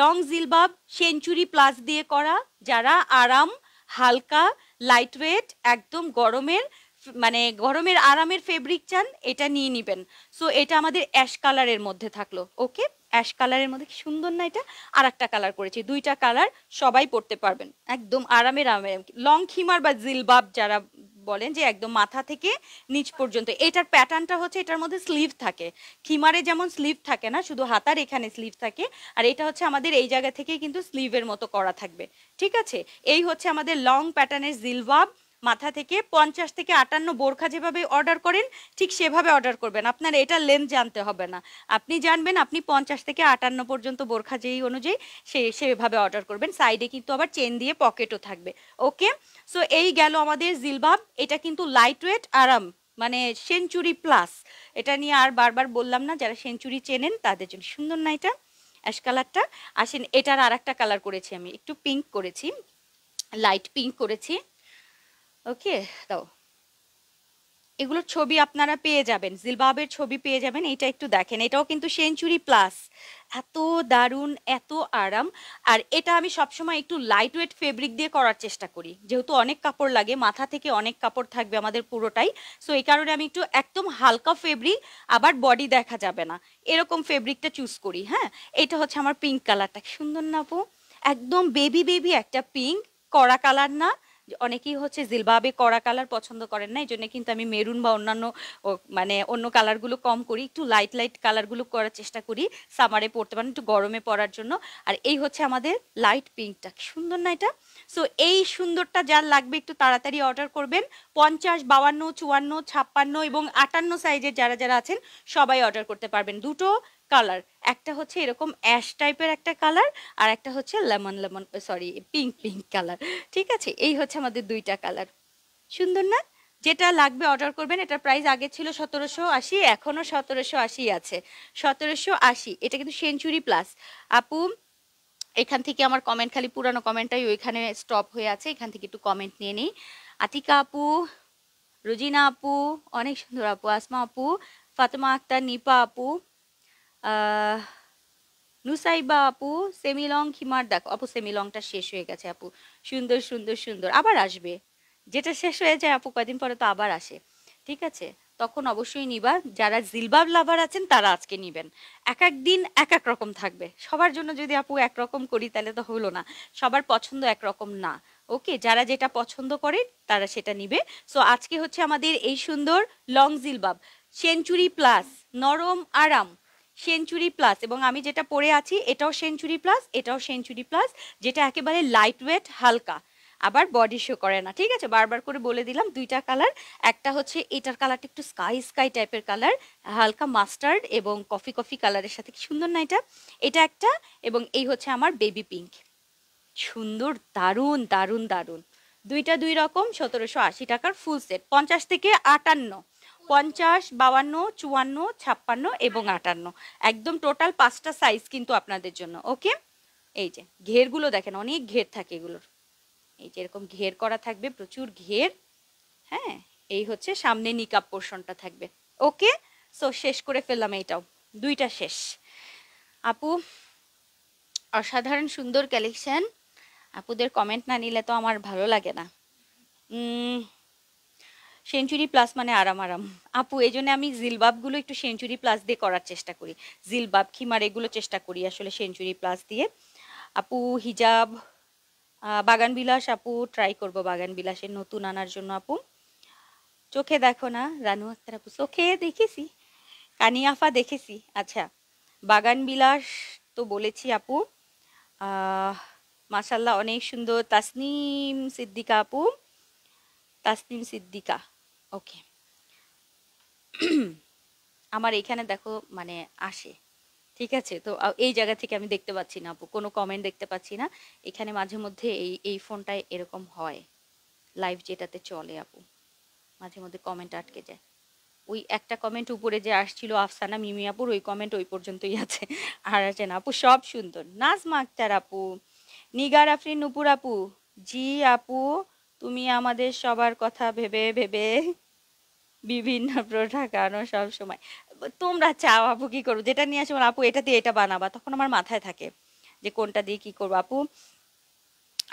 লং জিলবাব সেঞ্চুরি প্লাস দিয়ে করা যারা আরাম হালকা লাইটওয়েট একদম গরমের মানে গরমের আরামের ফেব্রিক চান এটা নিয়ে নিবেন সো এটা আমাদের অ্যাশ কালারের মধ্যে থাকলো ওকে অ্যাশ কালারের মধ্যে কি সুন্দর না এটা আর একটা কালার করেছি দুইটা কালার সবাই পরতে পারবেন একদম আরামের আরামের লং খিমার বা জিলবাব যারা বলেন যে একদম মাথা থেকে নিচ পর্যন্ত এটার প্যাটার্নটা হচ্ছে এটার মধ্যে স্লিভ থাকে খিমারে যেমন স্লিভ থাকে না শুধু হাতার এখানে স্লিভ থাকে আর এটা হচ্ছে আমাদের এই জায়গা থেকে কিন্তু স্লিভের মতো করা থাকবে ঠিক আছে এই হচ্ছে আমাদের লং প্যাটার্নের জিলবাব মাথা থেকে পঞ্চাশ থেকে আটান্ন বোরখা যেভাবে অর্ডার করেন ঠিক সেভাবে অর্ডার করবেন আপনার এটা লেন্থ জানতে হবে না আপনি জানবেন আপনি পঞ্চাশ থেকে আটান্ন পর্যন্ত বোরখা যেই অনুযায়ী সে সেভাবে অর্ডার করবেন সাইডে কিন্তু আবার চেন দিয়ে পকেটও থাকবে ওকে সো এই গেল আমাদের জিলবাব এটা কিন্তু লাইট ওয়েট আরাম মানে সেঞ্চুরি প্লাস এটা নিয়ে আর বারবার বললাম না যারা সেঞ্চুরি চেনেন তাদের জন্য সুন্দর না এটা অ্যাশ কালারটা আসেন এটার আর একটা কালার করেছি আমি একটু পিঙ্ক করেছি লাইট পিঙ্ক করেছি ওকে দাও এগুলোর ছবি আপনারা পেয়ে যাবেন জিলবাবের ছবি পেয়ে যাবেন এটা একটু দেখেন এটাও কিন্তু সেঞ্চুরি প্লাস এত দারুণ এত আরাম আর এটা আমি সবসময় একটু লাইট ওয়েট ফেব্রিক দিয়ে করার চেষ্টা করি যেহেতু অনেক কাপড় লাগে মাথা থেকে অনেক কাপড় থাকবে আমাদের পুরোটাই সো এই কারণে আমি একটু একদম হালকা ফেব্রিক আবার বডি দেখা যাবে না এরকম ফেব্রিকটা চুজ করি হ্যাঁ এটা হচ্ছে আমার পিঙ্ক কালারটা সুন্দর না পো একদম বেবি বেবি একটা পিঙ্ক কড়া কালার না অনেকেই হচ্ছে জিলবাবে কড়া কালার পছন্দ করেন না এই জন্য কিন্তু আমি মেরুন বা অন্যান্য মানে অন্য কালারগুলো কম করি একটু লাইট লাইট কালারগুলো করার চেষ্টা করি সামারে পরতে পারেন একটু গরমে পরার জন্য আর এই হচ্ছে আমাদের লাইট পিঙ্কটা সুন্দর না এটা সো এই সুন্দরটা যার লাগবে একটু তাড়াতাড়ি অর্ডার করবেন পঞ্চাশ বাউান্ন চুয়ান্ন ছাপ্পান্ন এবং আটান্ন সাইজের যারা যারা আছেন সবাই অর্ডার করতে পারবেন দুটো কালার একটা হচ্ছে এরকম অ্যাশ টাইপের একটা কালার আর একটা হচ্ছে lemon lemon sorry pink pink colour ঠিক আছে এই হচ্ছে আমাদের দুইটা কালার সুন্দর না যেটা লাগবে অর্ডার করবেন এটা প্রাইস আগে ছিল সতেরোশো আশি এখনও সতেরোশো আশি আছে সতেরোশো আশি এটা কিন্তু সেঞ্চুরি প্লাস আপু এখান থেকে আমার কমেন্ট খালি পুরানো কমেন্টটাই ওইখানে স্টপ হয়ে আছে এখান থেকে একটু কমেন্ট নিয়ে নিই আতিকা আপু রুজিনা আপু অনেক সুন্দর আপু আসমা আপু ফাতেমা আক্তার নিপা আপু নুসাইবা আপু সেমিলং খিমার দেখো আপু সেমিলংটা শেষ হয়ে গেছে আপু সুন্দর সুন্দর সুন্দর আবার আসবে যেটা শেষ হয়ে যায় আপু কদিন পরে তো আবার আসে ঠিক আছে তখন অবশ্যই নিবা যারা জিলবাব লাভার আছেন তারা আজকে নিবেন এক এক দিন এক এক রকম থাকবে সবার জন্য যদি আপু একরকম করি তাহলে তো হলো না সবার পছন্দ একরকম না ওকে যারা যেটা পছন্দ করে তারা সেটা নিবে সো আজকে হচ্ছে আমাদের এই সুন্দর লং জিলবাব সেঞ্চুরি প্লাস নরম আরাম সেঞ্চুরি প্লাস এবং আমি যেটা পরে আছি এটাও সেঞ্চুরি প্লাস এটাও সেঞ্চুরি প্লাস যেটা একেবারে লাইট ওয়েট হালকা আবার বডি শো করে না ঠিক আছে বারবার করে বলে দিলাম দুইটা কালার একটা হচ্ছে এটার কালারটা একটু স্কাই স্কাই টাইপের কালার হালকা মাস্টার্ড এবং কফি কফি কালারের সাথে কি সুন্দর না এটা এটা একটা এবং এই হচ্ছে আমার বেবি পিঙ্ক সুন্দর দারুণ দারুণ দারুণ দুইটা দুই রকম সতেরোশো আশি টাকার ফুল সেট পঞ্চাশ থেকে আটান্ন পঞ্চাশ বাউান্ন চুয়ান্ন ছাপ্পান্ন এবং আটান্ন একদম টোটাল পাঁচটা সাইজ কিন্তু আপনাদের জন্য ওকে এই যে ঘেরগুলো দেখেন অনেক ঘের থাকে এগুলোর এই যে এরকম ঘের করা থাকবে প্রচুর ঘের হ্যাঁ এই হচ্ছে সামনে নিকাপ পোর্শনটা থাকবে ওকে সো শেষ করে ফেললাম এইটাও দুইটা শেষ আপু অসাধারণ সুন্দর কালেকশন আপুদের কমেন্ট না নিলে তো আমার ভালো লাগে না সেঞ্চুরি প্লাস মানে আরাম আরাম আপু এই জন্য আমি জিলবাবগুলো একটু সেঞ্চুরি প্লাস দিয়ে করার চেষ্টা করি জিলবাব খিমার এগুলো চেষ্টা করি আসলে সেঞ্চুরি প্লাস দিয়ে আপু হিজাব বাগান বিলাস আপু ট্রাই করব বাগান বিলাসের নতুন আনার জন্য আপু চোখে দেখো না রানু আক্তার আপু চোখে দেখেছি কানিয়াফা দেখেছি আচ্ছা বাগান বিলাস তো বলেছি আপু মাসাল্লাহ অনেক সুন্দর তাসনিম সিদ্দিকা আপু তাসনিম সিদ্দিকা ওকে আমার এখানে দেখো মানে আসে ঠিক আছে তো এই জায়গা থেকে আমি দেখতে পাচ্ছি না আপু কোনো কমেন্ট দেখতে পাচ্ছি না এখানে মাঝে মধ্যে এই এই ফোনটায় এরকম হয় লাইভ যেটাতে চলে আপু মাঝে মধ্যে কমেন্ট আটকে যায় ওই একটা কমেন্ট উপরে যে আসছিল আফসানা মিমি আপুর ওই কমেন্ট ওই পর্যন্তই আছে আর আছে না আপু সব সুন্দর নাজমা আক্তার আপু নিগার আফরিন নুপুর আপু জি আপু তুমি আমাদের সবার কথা ভেবে ভেবে বিভিন্ন প্রোডাক্ট আনো সব সময় তোমরা চাও আপু কী করবো যেটা নিয়ে আসবো আপু এটা দিয়ে এটা বানাবা তখন আমার মাথায় থাকে যে কোনটা দিয়ে কি করবো আপু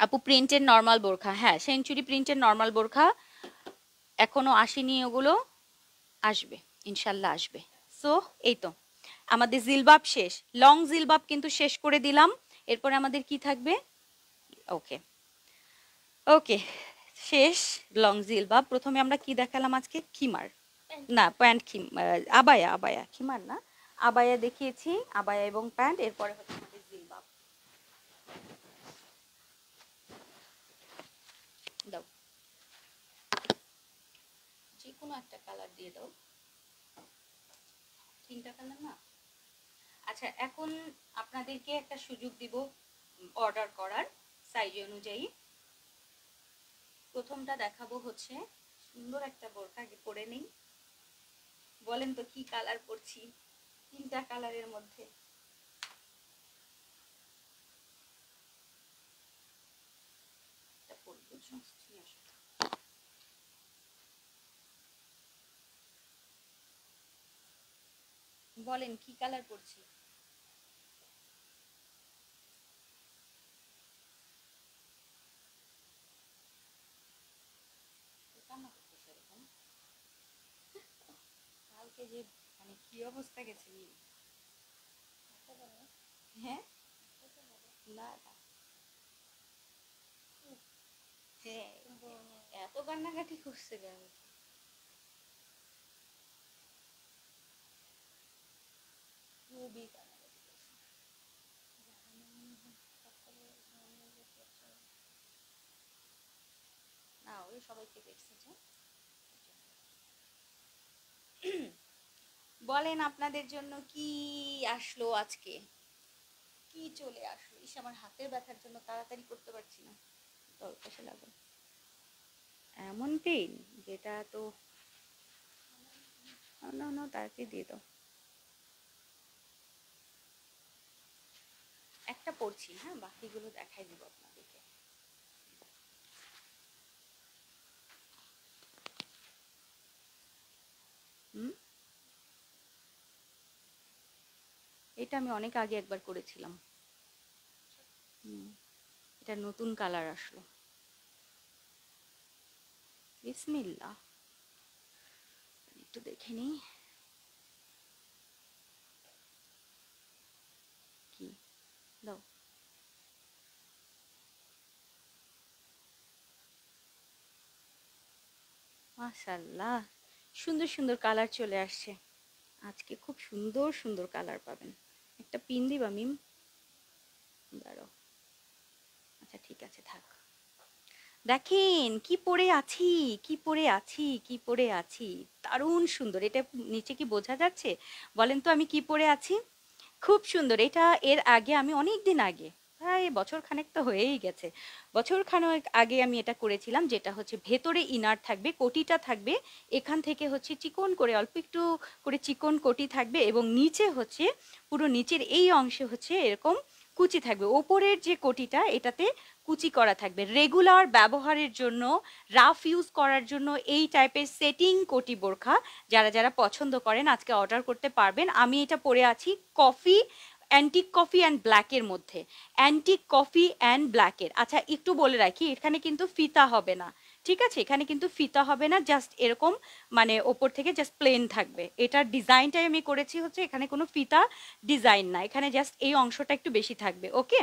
আপু প্রিন্টের নর্মাল বোরখা হ্যাঁ সেঞ্চুরি প্রিন্টের নর্মাল বোরখা এখনও আসেনি ওগুলো আসবে ইনশাল্লাহ আসবে সো এই তো আমাদের জিলবাব শেষ লং জিলবাব কিন্তু শেষ করে দিলাম এরপরে আমাদের কি থাকবে ওকে ওকে শেষ জিল বা প্রথমে আমরা কি দেখালাম আজকে খিমার না প্যান্ট খিম আবায়া আবায়া খিমার না আবায়া দেখিয়েছি আবায়া এবং প্যান্ট এরপরে হচ্ছে জিলবাব দাও যে কোনো একটা কালার দিয়ে দাও তিনটা কালার না আচ্ছা এখন আপনাদেরকে একটা সুযোগ দিব অর্ডার করার সাইজ অনুযায়ী প্রথমটা দেখাবো হচ্ছে সুন্দর একটা বোরকা পরে নেই বলেন তো কি কালার পরছি তিনটা কালারের মধ্যে বলেন কি কালার পরছি কি অবস্থা গেছে হ্যাঁ না হ্যাঁ, এত কান্নাকাটি করছে কেন খুবই না ওই সবাইকে দেখছে যে বলেন আপনাদের জন্য কি আসলো আজকে কি চলে আসলো ইস আমার হাতের ব্যথার জন্য তাড়াতাড়ি করতে পারছি না দরকাশে লাগো এমন পেন যেটা তো না না তাকে দিয়ে দাও একটা পড়ছি হ্যাঁ বাকিগুলো দেখাই দিব আপনাদেরকে হুম এটা আমি অনেক আগে একবার করেছিলাম এটা নতুন কালার আসলো বিসমিল্লা একটু দেখে নিই কি দাও মাশাল্লাহ সুন্দর সুন্দর কালার চলে আসছে আজকে খুব সুন্দর সুন্দর কালার পাবেন একটা পিন দিবা মিম দাঁড়ো আচ্ছা ঠিক আছে থাক দেখেন কি পরে আছি কি পরে আছি কি পরে আছি দারুণ সুন্দর এটা নিচে কি বোঝা যাচ্ছে বলেন তো আমি কি পরে আছি খুব সুন্দর এটা এর আগে আমি অনেক দিন আগে প্রায় বছর খানেক তো হয়েই গেছে বছর খানেক আগে আমি এটা করেছিলাম যেটা হচ্ছে ভেতরে ইনার থাকবে কোটিটা থাকবে এখান থেকে হচ্ছে চিকন করে অল্প একটু করে চিকন কোটি থাকবে এবং নিচে হচ্ছে পুরো নিচের এই অংশে হচ্ছে এরকম কুচি থাকবে ওপরের যে কোটিটা এটাতে কুচি করা থাকবে রেগুলার ব্যবহারের জন্য রাফ ইউজ করার জন্য এই টাইপের সেটিং কোটি বোরখা যারা যারা পছন্দ করেন আজকে অর্ডার করতে পারবেন আমি এটা পরে আছি কফি অ্যান্টিক কফি অ্যান্ড ব্ল্যাকের মধ্যে অ্যান্টিক কফি অ্যান্ড ব্ল্যাকের আচ্ছা একটু বলে রাখি এখানে কিন্তু ফিতা হবে না ঠিক আছে এখানে কিন্তু ফিতা হবে না জাস্ট এরকম মানে ওপর থেকে জাস্ট প্লেন থাকবে এটার ডিজাইনটাই আমি করেছি হচ্ছে এখানে কোনো ফিতা ডিজাইন না এখানে জাস্ট এই অংশটা একটু বেশি থাকবে ওকে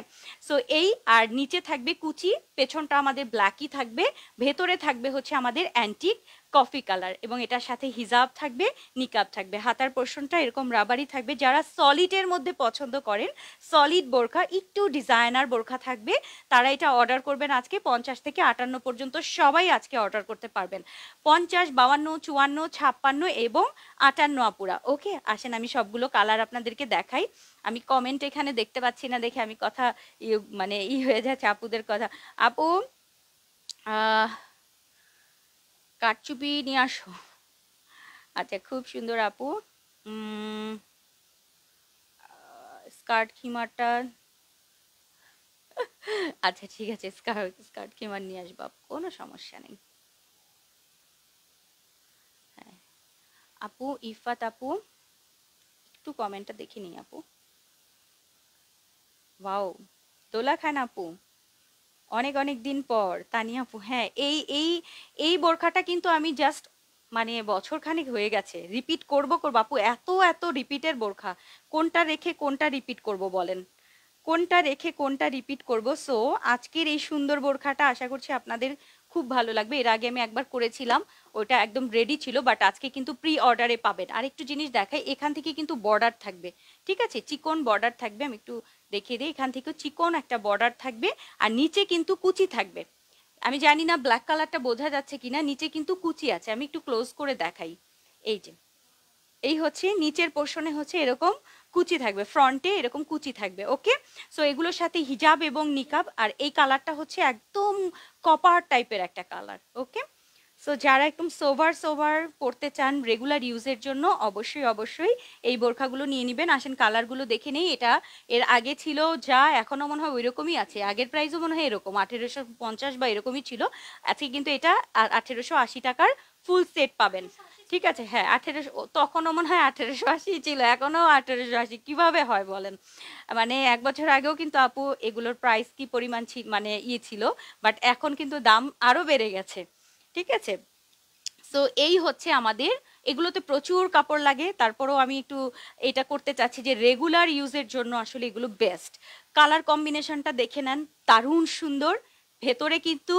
সো এই আর নিচে থাকবে কুচি পেছনটা আমাদের ব্ল্যাকই থাকবে ভেতরে থাকবে হচ্ছে আমাদের অ্যান্টিক কফি কালার এবং এটার সাথে হিজাব থাকবে নিকাব থাকবে হাতার পোর্শনটা এরকম রাবারই থাকবে যারা সলিডের মধ্যে পছন্দ করেন সলিড বোরখা একটু ডিজাইনার বোরখা থাকবে তারা এটা অর্ডার করবেন আজকে পঞ্চাশ থেকে আটান্ন পর্যন্ত সবাই আজকে অর্ডার করতে পারবেন পঞ্চাশ বাউান্ন চুয়ান্ন ছাপ্পান্ন এবং আটান্ন আপুরা ওকে আসেন আমি সবগুলো কালার আপনাদেরকে দেখাই আমি কমেন্ট এখানে দেখতে পাচ্ছি না দেখে আমি কথা মানে ই হয়ে যাচ্ছে আপুদের কথা আপু আহ কাঠচুপি নিয়ে আসো আচ্ছা খুব সুন্দর আপু স্কার্ট খিমারটা আচ্ছা ঠিক আছে স্কার্ট স্কার্ট খিমার নিয়ে আসবো কোনো সমস্যা নেই হ্যাঁ। আপু ইফাত আপু একটু কমেন্টটা দেখে নিই আপু বাও দোলা খান আপু অনেক অনেক দিন পর আপু হ্যাঁ এই এই এই বোরখাটা কিন্তু আমি জাস্ট মানে বছর খানিক হয়ে গেছে রিপিট করব করবো আপু এত এত রিপিটের বোরখা কোনটা রেখে কোনটা রিপিট করব বলেন কোনটা রেখে কোনটা রিপিট করব সো আজকের এই সুন্দর বোরখাটা আশা করছি আপনাদের খুব ভালো লাগবে এর আগে আমি একবার করেছিলাম ওটা একদম রেডি ছিল বাট আজকে কিন্তু প্রি অর্ডারে পাবেন আর একটু জিনিস দেখাই এখান থেকে কিন্তু বর্ডার থাকবে ঠিক আছে চিকন বর্ডার থাকবে আমি একটু দেখিয়ে দিই এখান থেকে চিকন একটা বর্ডার থাকবে আর নিচে কিন্তু কুচি থাকবে আমি জানি না ব্ল্যাক কালারটা বোঝা যাচ্ছে কিনা নিচে কিন্তু কুচি আছে আমি একটু ক্লোজ করে দেখাই এই যে এই হচ্ছে নিচের পোর্শনে হচ্ছে এরকম কুচি থাকবে ফ্রন্টে এরকম কুচি থাকবে ওকে সো এগুলোর সাথে হিজাব এবং নিকাব আর এই কালারটা হচ্ছে একদম কপার টাইপের একটা কালার ওকে সো যারা একদম সোভার সোভার পড়তে চান রেগুলার ইউজের জন্য অবশ্যই অবশ্যই এই বোরখাগুলো নিয়ে নেবেন আসেন কালারগুলো দেখে নেই এটা এর আগে ছিল যা এখনও মনে হয় ওইরকমই আছে আগের প্রাইসও মনে হয় এরকম আঠেরোশো পঞ্চাশ বা এরকমই ছিল আজকে কিন্তু এটা আঠেরোশো আশি টাকার ফুল সেট পাবেন ঠিক আছে হ্যাঁ আঠেরোশো তখনও মনে হয় আঠেরোশো আশি ছিল এখনও আঠেরোশো আশি কীভাবে হয় বলেন মানে এক বছর আগেও কিন্তু আপু এগুলোর প্রাইস কি পরিমাণ মানে ইয়ে ছিল বাট এখন কিন্তু দাম আরও বেড়ে গেছে ঠিক আছে সো এই হচ্ছে আমাদের এগুলোতে প্রচুর কাপড় লাগে তারপরেও আমি একটু এটা করতে চাচ্ছি যে রেগুলার ইউজের জন্য আসলে এগুলো বেস্ট কালার কম্বিনেশনটা দেখে নেন দারুণ সুন্দর ভেতরে কিন্তু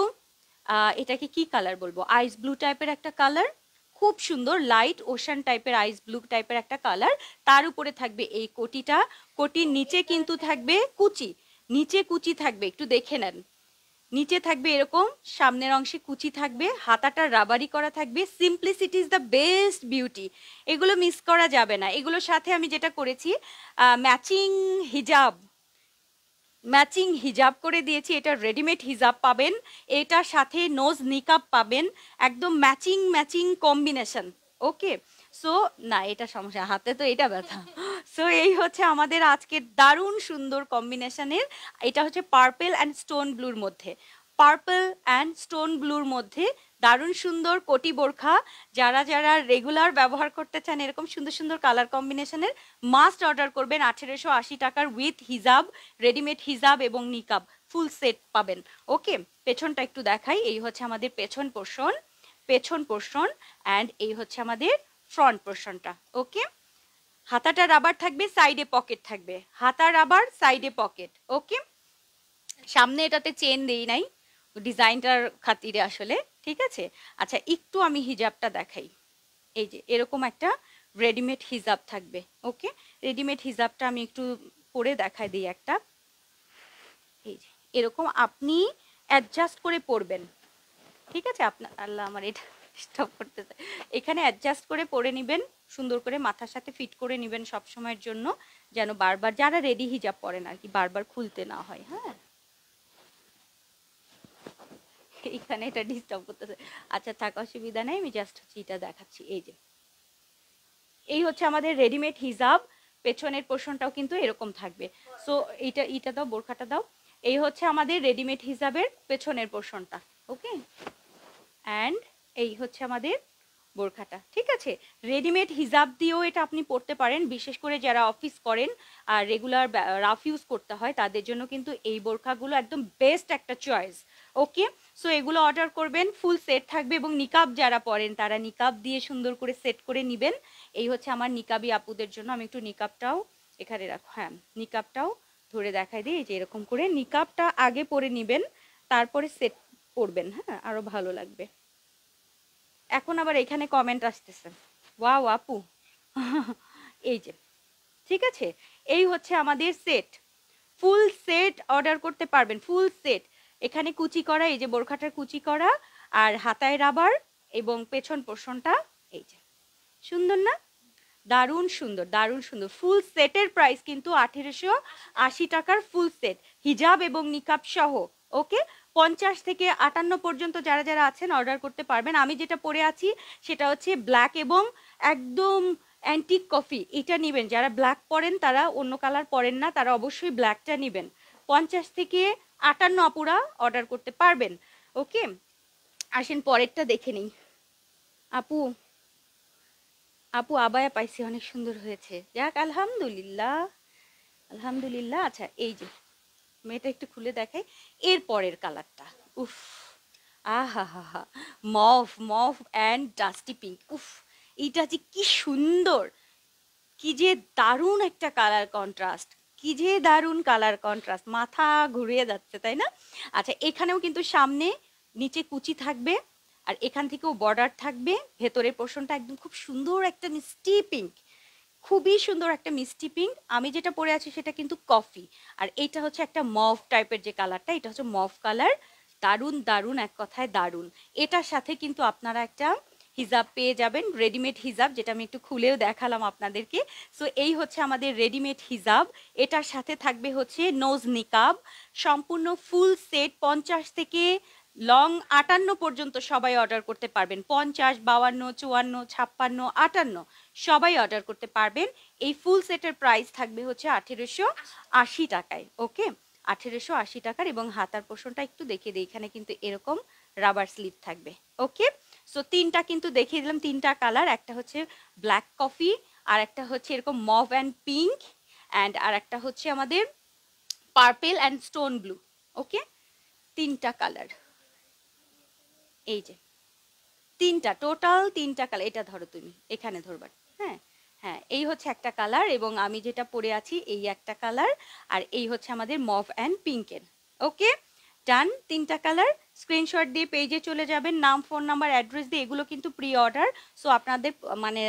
এটাকে কি কালার বলবো আইস ব্লু টাইপের একটা কালার খুব সুন্দর লাইট ওশান টাইপের আইস ব্লু টাইপের একটা কালার তার উপরে থাকবে এই কোটিটা কোটির নিচে কিন্তু থাকবে কুচি নিচে কুচি থাকবে একটু দেখে নেন নিচে থাকবে এরকম সামনের অংশে কুচি থাকবে হাতাটা রাবারি করা থাকবে simplicity is the best beauty এগুলো মিস করা যাবে না এগুলোর সাথে আমি যেটা করেছি ম্যাচিং হিজাব ম্যাচিং হিজাব করে দিয়েছি এটা রেডিমেড হিজাব পাবেন এটার সাথে নোজ নিকাব পাবেন একদম matching matching combination okay so না এটা সমস্যা হাতে তো এটা ব্যথা সো এই হচ্ছে আমাদের আজকের দারুণ সুন্দর কম্বিনেশনের এটা হচ্ছে পার্পেল অ্যান্ড স্টোন ব্লুর মধ্যে পার্পল অ্যান্ড স্টোন ব্লুর মধ্যে দারুণ সুন্দর কোটি বোরখা যারা যারা রেগুলার ব্যবহার করতে চান এরকম সুন্দর সুন্দর কালার কম্বিনেশনের মাস্ট অর্ডার করবেন আঠেরোশো আশি টাকার উইথ হিজাব রেডিমেড হিজাব এবং নিকাব ফুল সেট পাবেন ওকে পেছনটা একটু দেখাই এই হচ্ছে আমাদের পেছন পোর্শন পেছন পোর্শন অ্যান্ড এই হচ্ছে আমাদের ফ্রন্ট পোর্শনটা ওকে হাতাটা রাবার থাকবে সাইডে পকেট থাকবে হাতা রাবার সাইডে পকেট ওকে সামনে এটাতে চেন দেই নাই ডিজাইনটার খাতিরে আসলে ঠিক আছে আচ্ছা একটু আমি হিজাবটা দেখাই এই যে এরকম একটা রেডিমেড হিজাব থাকবে ওকে রেডিমেড হিজাবটা আমি একটু পরে দেখাই দিই একটা এই যে এরকম আপনি অ্যাডজাস্ট করে পরবেন ঠিক আছে আপনার আল্লাহ আমার এটা স্টপ করতে চাই এখানে অ্যাডজাস্ট করে পরে নেবেন সুন্দর করে মাথার সাথে ফিট করে নেবেন সব সময়ের জন্য যেন বারবার যারা রেডি হিজাব পরেন আর কি বারবার খুলতে না হয় হ্যাঁ এখানে এটা ডিস্টার্ব করতেছে আচ্ছা থাকা অসুবিধা নেই আমি জাস্ট হচ্ছে এটা দেখাচ্ছি এই যে এই হচ্ছে আমাদের রেডিমেড হিজাব পেছনের পোর্শনটাও কিন্তু এরকম থাকবে সো এটা এটা দাও বোরখাটা দাও এই হচ্ছে আমাদের রেডিমেড হিজাবের পেছনের পোর্শনটা ওকে অ্যান্ড এই হচ্ছে আমাদের বোরখাটা ঠিক আছে রেডিমেড হিজাব দিয়েও এটা আপনি পরতে পারেন বিশেষ করে যারা অফিস করেন আর রেগুলার রাফ ইউজ করতে হয় তাদের জন্য কিন্তু এই বোরখাগুলো একদম বেস্ট একটা চয়েস ওকে সো এগুলো অর্ডার করবেন ফুল সেট থাকবে এবং নিকাব যারা পরেন তারা নিকাব দিয়ে সুন্দর করে সেট করে নেবেন এই হচ্ছে আমার নিকাবি আপুদের জন্য আমি একটু নিকাবটাও এখানে রাখো হ্যাঁ নিকাবটাও ধরে দেখাই দিই যে এরকম করে নিকাবটা আগে পরে নেবেন তারপরে সেট পরবেন হ্যাঁ আরও ভালো লাগবে এখন আবার এখানে কমেন্ট আসতেছে ওয়া আপু এই যে ঠিক আছে এই হচ্ছে আমাদের সেট ফুল সেট অর্ডার করতে পারবেন ফুল সেট এখানে কুচি করা এই যে বোরখাটার কুচি করা আর হাতায় রাবার এবং পেছন পোর্শনটা এই যে সুন্দর না দারুণ সুন্দর দারুণ সুন্দর ফুল সেটের প্রাইস কিন্তু আঠেরোশো আশি টাকার ফুল সেট হিজাব এবং নিকাপ সহ ওকে পঞ্চাশ থেকে আটান্ন পর্যন্ত যারা যারা আছেন অর্ডার করতে পারবেন আমি যেটা পরে আছি সেটা হচ্ছে ব্ল্যাক এবং একদম অ্যান্টিক কফি এটা নেবেন যারা ব্ল্যাক পরেন তারা অন্য কালার পরেন না তারা অবশ্যই ব্ল্যাকটা নেবেন পঞ্চাশ থেকে আটান্ন আপুরা অর্ডার করতে পারবেন ওকে আসেন পরেরটা দেখে নিই আপু আপু আবায়া পাইছি অনেক সুন্দর হয়েছে যাক আলহামদুলিল্লাহ আলহামদুলিল্লাহ আচ্ছা এই যে মেয়েটা একটু খুলে দেখাই এর পরের কালারটা উফ আহা মফ অ্যান্ড ডাস্টি পিঙ্ক উফ এইটা যে কি সুন্দর কি যে দারুণ একটা কালার কন্ট্রাস্ট কি যে দারুণ কালার কন্ট্রাস্ট মাথা ঘুরিয়ে যাচ্ছে তাই না আচ্ছা এখানেও কিন্তু সামনে নিচে কুচি থাকবে আর এখান থেকেও বর্ডার থাকবে ভেতরের পোর্শনটা একদম খুব সুন্দর একটা মিষ্টি পিঙ্ক খুবই সুন্দর একটা মিষ্টি পিঙ্ক আমি যেটা পরে আছি সেটা কিন্তু কফি আর এটা হচ্ছে একটা মফ টাইপের যে কালারটা এটা হচ্ছে মফ কালার দারুণ দারুণ এক কথায় দারুণ এটার সাথে কিন্তু আপনারা একটা হিজাব পেয়ে যাবেন রেডিমেড হিজাব যেটা আমি একটু খুলেও দেখালাম আপনাদেরকে সো এই হচ্ছে আমাদের রেডিমেড হিজাব এটার সাথে থাকবে হচ্ছে নোজ নিকাব সম্পূর্ণ ফুল সেট পঞ্চাশ থেকে লং আটান্ন পর্যন্ত সবাই অর্ডার করতে পারবেন পঞ্চাশ বাউান্ন চুয়ান্ন ছাপ্পান্ন আটান্ন সবাই অর্ডার করতে পারবেন এই ফুল সেটের প্রাইস থাকবে হচ্ছে আঠেরোশো আশি টাকায় ওকে আঠেরোশো আশি টাকার এবং হাতার পোষণটা একটু দেখিয়ে দিই এখানে কিন্তু এরকম রাবার স্লিপ থাকবে ওকে সো তিনটা কিন্তু দেখিয়ে দিলাম তিনটা কালার একটা হচ্ছে ব্ল্যাক কফি আর একটা হচ্ছে এরকম মভ অ্যান্ড পিঙ্ক অ্যান্ড আর একটা হচ্ছে আমাদের purple and stone blue okay তিনটা কালার এই যে তিনটা টোটাল তিনটা কালার এটা ধরো তুমি এখানে ধরবা হ্যাঁ হ্যাঁ এই হচ্ছে একটা কালার এবং আমি যেটা পরে আছি এই একটা কালার আর এই হচ্ছে আমাদের মভ অ্যান্ড পিঙ্কের ওকে ডান তিনটা কালার স্ক্রিনশট দিয়ে পেজে চলে যাবেন নাম ফোন নাম্বার অ্যাড্রেস দিয়ে এগুলো কিন্তু প্রি অর্ডার সো আপনাদের মানে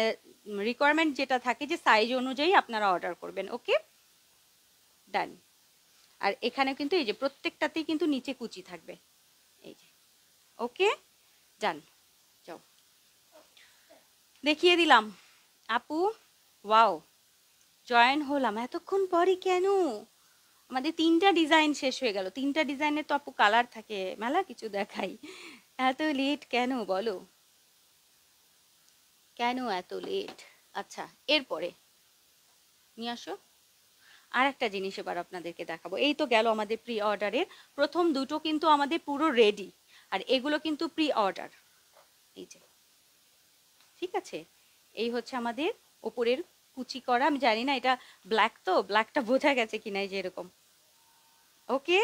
রিকোয়ারমেন্ট যেটা থাকে যে সাইজ অনুযায়ী আপনারা অর্ডার করবেন ওকে ডান আর এখানে কিন্তু এই যে প্রত্যেকটাতেই কিন্তু নিচে কুচি থাকবে ওকে যান যাও দেখিয়ে দিলাম আপু ওয়াও জয়েন হলাম এতক্ষণ পরই কেন আমাদের তিনটা ডিজাইন শেষ হয়ে গেল তিনটা ডিজাইনের তো আপু কালার থাকে মেলা কিছু দেখাই এত লেট কেন বলো কেন এত লেট আচ্ছা এরপরে নিয়ে আসো আর একটা জিনিস এবার আপনাদেরকে দেখাবো এই তো গেল আমাদের প্রি অর্ডারের প্রথম দুটো কিন্তু আমাদের পুরো রেডি আর এগুলো কিন্তু প্রি অর্ডার এই যে ঠিক আছে এই হচ্ছে আমাদের ওপরের কুচি করা আমি জানি না এটা ব্ল্যাক তো ব্ল্যাকটা বোঝা গেছে না যে এরকম ওকে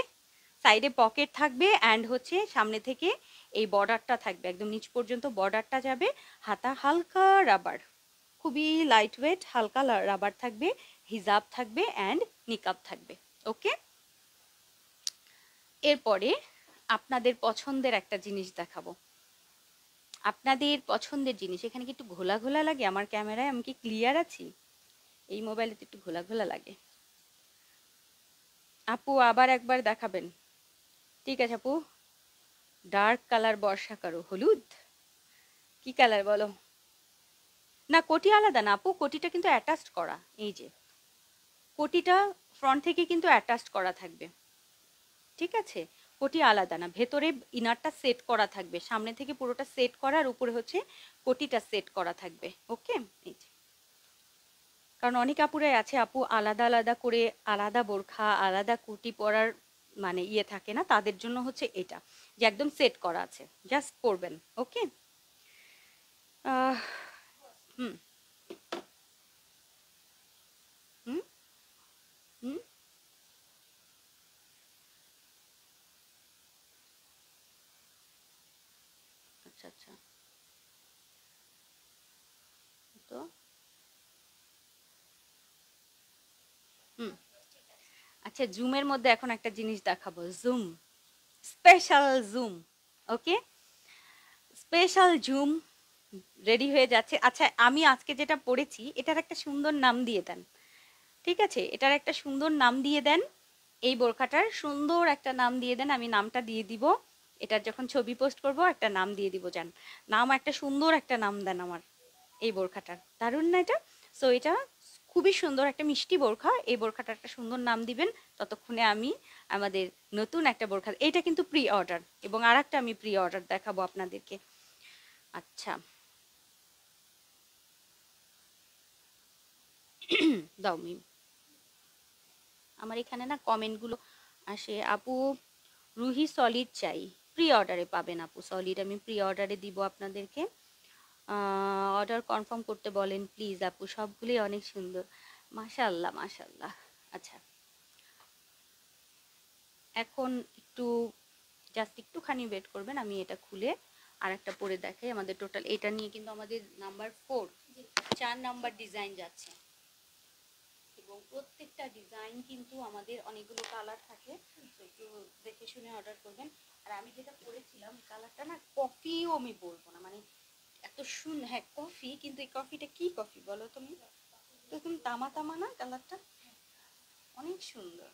সাইডে পকেট থাকবে অ্যান্ড হচ্ছে সামনে থেকে এই বর্ডারটা থাকবে একদম নিচ পর্যন্ত বর্ডারটা যাবে হাতা হালকা রাবার খুবই লাইট ওয়েট হালকা রাবার থাকবে হিজাব থাকবে অ্যান্ড নিকাব থাকবে ওকে এরপরে আপনাদের পছন্দের একটা জিনিস দেখাবো আপনাদের পছন্দের জিনিস এখানে কি একটু ঘোলা ঘোলা লাগে আমার ক্যামেরায় আমি কি ক্লিয়ার আছি এই মোবাইলে তো একটু ঘোলা ঘোলা লাগে আপু আবার একবার দেখাবেন ঠিক আছে আপু ডার্ক কালার বর্ষা করো হলুদ কি কালার বলো না কোটি আলাদা না আপু কোটিটা কিন্তু অ্যাটাচড করা এই যে কোটিটা ফ্রন্ট থেকে কিন্তু অ্যাটাচড করা থাকবে ঠিক আছে কোটি আলাদা না ভেতরে ইনারটা সেট করা থাকবে সামনে থেকে পুরোটা সেট করা আর উপরে হচ্ছে কোটিটা সেট করা থাকবে ওকে এই যে কারণ অনেক আপুরাই আছে আপু আলাদা আলাদা করে আলাদা বোরখা আলাদা কুটি পরার মানে ইয়ে থাকে না তাদের জন্য হচ্ছে এটা যে একদম সেট করা আছে জাস্ট করবেন ওকে হুম আচ্ছা আচ্ছা তো হুম আচ্ছা জুমের মধ্যে এখন একটা জিনিস দেখাবো zoom special zoom okay special zoom ready হয়ে যাচ্ছে আচ্ছা আমি আজকে যেটা পড়েছি এটার একটা সুন্দর নাম দিয়ে দেন ঠিক আছে এটার একটা সুন্দর নাম দিয়ে দেন এই বোরখাটার সুন্দর একটা নাম দিয়ে দেন আমি নামটা দিয়ে দিব এটার যখন ছবি পোস্ট করব একটা নাম দিয়ে দিব যান নাম একটা সুন্দর একটা নাম দেন আমার এই বোরখাটার দারুণ না এটা সো এটা খুবই সুন্দর একটা মিষ্টি বোরখা এই বোরখাটার একটা সুন্দর নাম দিবেন ততক্ষণে আমি আমাদের নতুন একটা বোরখা এটা কিন্তু প্রি অর্ডার এবং আর একটা আমি প্রি অর্ডার দেখাবো আপনাদেরকে আচ্ছা দাও মিম আমার এখানে না কমেন্টগুলো আসে আপু রুহি সলিড চাই প্রি অর্ডারে পাবেন আপু সলিড আমি প্রি অর্ডারে দিব আপনাদেরকে অর্ডার কনফার্ম করতে বলেন প্লিজ আপু সবগুলি অনেক সুন্দর মাশাল্লাহ মাশাল্লাহ আচ্ছা এখন একটু জাস্ট একটুখানি ওয়েট করবেন আমি এটা খুলে আর একটা পরে দেখাই আমাদের টোটাল এটা নিয়ে কিন্তু আমাদের নাম্বার ফোর চার নাম্বার ডিজাইন যাচ্ছে এবং প্রত্যেকটা ডিজাইন কিন্তু আমাদের অনেকগুলো কালার থাকে একটু দেখে শুনে অর্ডার করবেন আর আমি যেটা পরেছিলাম কালারটা না কফিও আমি বলবো না মানে এত শুন হ্যাঁ কফি কিন্তু এই কফিটা কি কফি বলো তুমি তো তুমি তামা তামা না কালারটা অনেক সুন্দর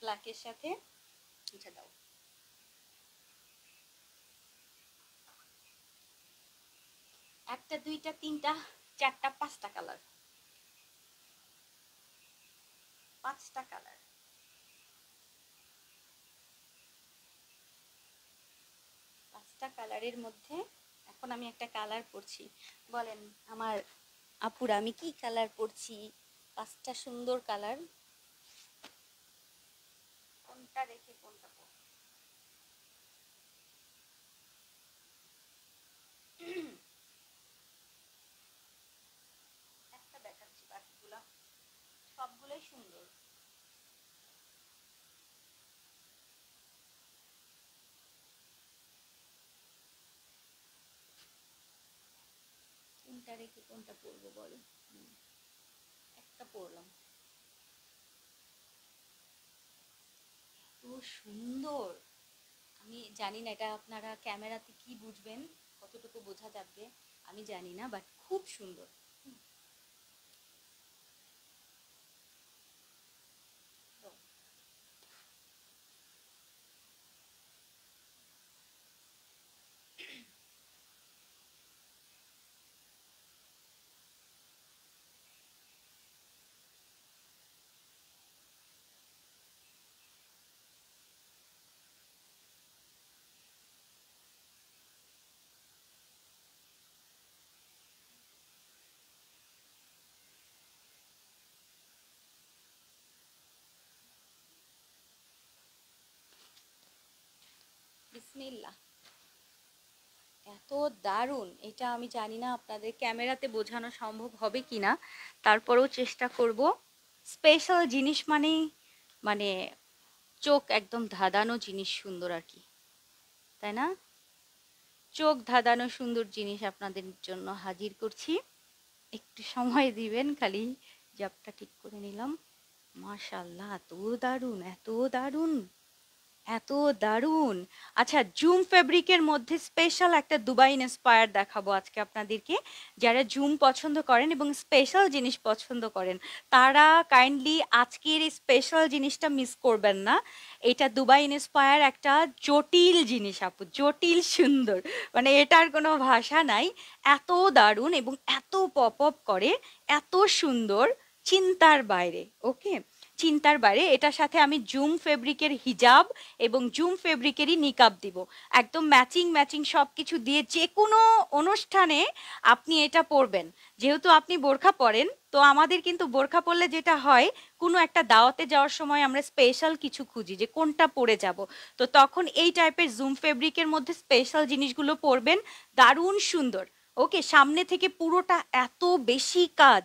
ব্ল্যাকের সাথে আচ্ছা দাও একটা দুইটা তিনটা চারটা পাঁচটা কালার পাঁচটা কালার পাঁচটা কালারের মধ্যে এখন আমি একটা কালার পরছি বলেন আমার আপুরা আমি কি কালার পরছি পাঁচটা সুন্দর কালার কোনটা রেখে কোনটা পর এটা রেখে কোনটা পরবো বলো একটা পরলাম তো সুন্দর আমি জানি না এটা আপনারা ক্যামেরাতে কি বুঝবেন কতটুকু বোঝা যাবে আমি জানি না বাট খুব সুন্দর বিসমিল্লা এত দারুণ এটা আমি জানি না আপনাদের ক্যামেরাতে বোঝানো সম্ভব হবে কি না তারপরেও চেষ্টা করব স্পেশাল জিনিস মানে মানে চোখ একদম ধাঁধানো জিনিস সুন্দর আর কি তাই না চোখ ধাঁধানো সুন্দর জিনিস আপনাদের জন্য হাজির করছি একটু সময় দিবেন খালি জাপটা ঠিক করে নিলাম মাশাল্লাহ এত দারুণ এত দারুণ এত দারুণ আচ্ছা জুম ফেব্রিকের মধ্যে স্পেশাল একটা দুবাই ইন্সপায়ার দেখাবো আজকে আপনাদেরকে যারা জুম পছন্দ করেন এবং স্পেশাল জিনিস পছন্দ করেন তারা কাইন্ডলি আজকের এই স্পেশাল জিনিসটা মিস করবেন না এটা দুবাই ইন্সপায়ার একটা জটিল জিনিস আপু জটিল সুন্দর মানে এটার কোনো ভাষা নাই এত দারুণ এবং এত পপ করে এত সুন্দর চিন্তার বাইরে ওকে চিন্তার বাইরে এটার সাথে আমি জুম ফেব্রিকের হিজাব এবং জুম ফেব্রিকেরই নিকাব দিব একদম ম্যাচিং ম্যাচিং সব কিছু দিয়ে যে কোনো অনুষ্ঠানে আপনি এটা পরবেন যেহেতু আপনি বোরখা পরেন তো আমাদের কিন্তু বোরখা পরলে যেটা হয় কোনো একটা দাওয়াতে যাওয়ার সময় আমরা স্পেশাল কিছু খুঁজি যে কোনটা পরে যাব তো তখন এই টাইপের জুম ফেব্রিকের মধ্যে স্পেশাল জিনিসগুলো পরবেন দারুণ সুন্দর ওকে সামনে থেকে পুরোটা এত বেশি কাজ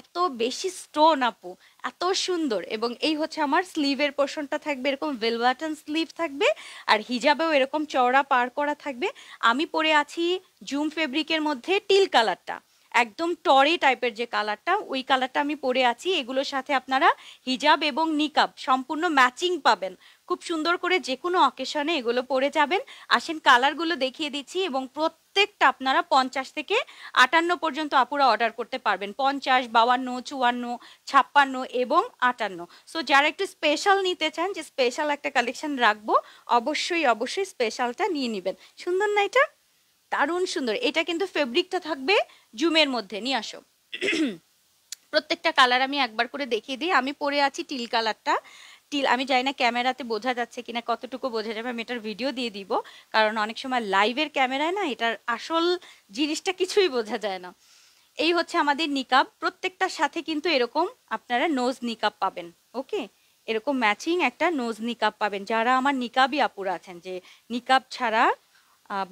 এত বেশি স্টোন আপু এত সুন্দর এবং এই হচ্ছে আমার স্লিভের পোর্শনটা থাকবে এরকম ভেলভাটন স্লিভ থাকবে আর হিজাবেও এরকম চওড়া পার করা থাকবে আমি পরে আছি জুম ফেব্রিকের মধ্যে টিল কালারটা একদম টরে টাইপের যে কালারটা ওই কালারটা আমি পরে আছি এগুলোর সাথে আপনারা হিজাব এবং নিকাব সম্পূর্ণ ম্যাচিং পাবেন খুব সুন্দর করে যে কোনো অকেশনে এগুলো পরে যাবেন আসেন কালারগুলো দেখিয়ে দিচ্ছি এবং প্রত্যেকটা আপনারা পঞ্চাশ থেকে আটান্ন পর্যন্ত আপুরা অর্ডার করতে পারবেন পঞ্চাশ বাউান্ন চুয়ান্ন ছাপ্পান্ন এবং আটান্ন সো যারা একটু স্পেশাল নিতে চান যে স্পেশাল একটা কালেকশন রাখবো অবশ্যই অবশ্যই স্পেশালটা নিয়ে নেবেন সুন্দর না এটা দারুণ সুন্দর এটা কিন্তু ফেব্রিকটা থাকবে জুমের মধ্যে নিয়ে আসো প্রত্যেকটা কালার আমি একবার করে দেখিয়ে দিই আমি পরে আছি টিল কালারটা টিল আমি জানি না ক্যামেরাতে বোঝা যাচ্ছে কিনা কতটুকু বোঝা যাবে আমি এটার ভিডিও দিয়ে দিব কারণ অনেক সময় লাইভের ক্যামেরায় না এটার আসল জিনিসটা কিছুই বোঝা যায় না এই হচ্ছে আমাদের নিকাব প্রত্যেকটার সাথে কিন্তু এরকম আপনারা নোজ নিকাব পাবেন ওকে এরকম ম্যাচিং একটা নোজ নিকাব পাবেন যারা আমার নিকাবই আপুরা আছেন যে নিকাব ছাড়া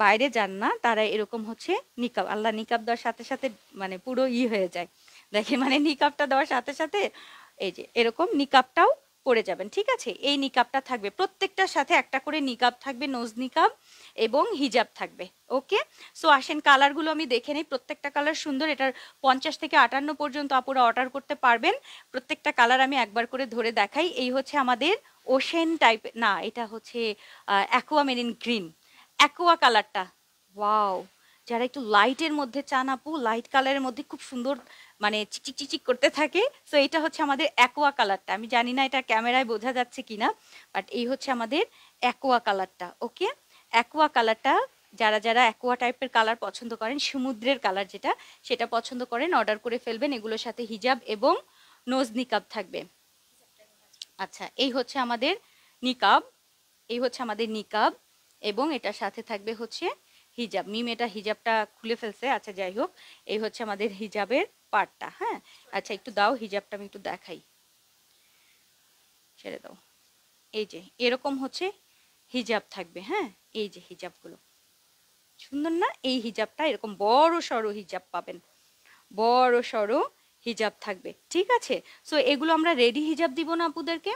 বাইরে যান না তারা এরকম হচ্ছে নিকাব আল্লাহ নিকাব দেওয়ার সাথে সাথে মানে পুরো ই হয়ে যায় দেখে মানে নিকাবটা দেওয়ার সাথে সাথে এই যে এরকম নিকাবটাও পরে যাবেন ঠিক আছে এই নিকাবটা থাকবে প্রত্যেকটার সাথে একটা করে নিকাব থাকবে নোজ নিকাব এবং হিজাব থাকবে ওকে সো আসেন কালারগুলো আমি দেখে নিই প্রত্যেকটা কালার সুন্দর এটার পঞ্চাশ থেকে আটান্ন পর্যন্ত আপুরা অর্ডার করতে পারবেন প্রত্যেকটা কালার আমি একবার করে ধরে দেখাই এই হচ্ছে আমাদের ওশেন টাইপ না এটা হচ্ছে অ্যাকোয়ামেরিন গ্রিন অ্যাকোয়া কালারটা ওয়াও যারা একটু লাইটের মধ্যে চান আপু লাইট কালারের মধ্যে খুব সুন্দর মানে চিকচিক চিকচিক করতে থাকে সো এটা হচ্ছে আমাদের অ্যাকোয়া কালারটা আমি জানি না এটা ক্যামেরায় বোঝা যাচ্ছে কিনা বাট এই হচ্ছে আমাদের অ্যাকোয়া কালারটা ওকে অ্যাকোয়া কালারটা যারা যারা অ্যাকোয়া টাইপের কালার পছন্দ করেন সমুদ্রের কালার যেটা সেটা পছন্দ করেন অর্ডার করে ফেলবেন এগুলোর সাথে হিজাব এবং নোজ নিকাব থাকবে আচ্ছা এই হচ্ছে আমাদের নিকাব এই হচ্ছে আমাদের নিকাব এবং এটার সাথে থাকবে হচ্ছে হিজাব মিম এটা হিজাবটা খুলে ফেলছে আচ্ছা যাই হোক এই হচ্ছে আমাদের হিজাবের পার্টটা হ্যাঁ আচ্ছা একটু দাও হিজাবটা আমি একটু দেখাই ছেড়ে দাও এই যে এরকম হচ্ছে হিজাব থাকবে হ্যাঁ এই যে হিজাবগুলো সুন্দর না এই হিজাবটা এরকম বড় সড়ো হিজাব পাবেন বড় সড়ো হিজাব থাকবে ঠিক আছে সো এগুলো আমরা রেডি হিজাব দিব না আপুদেরকে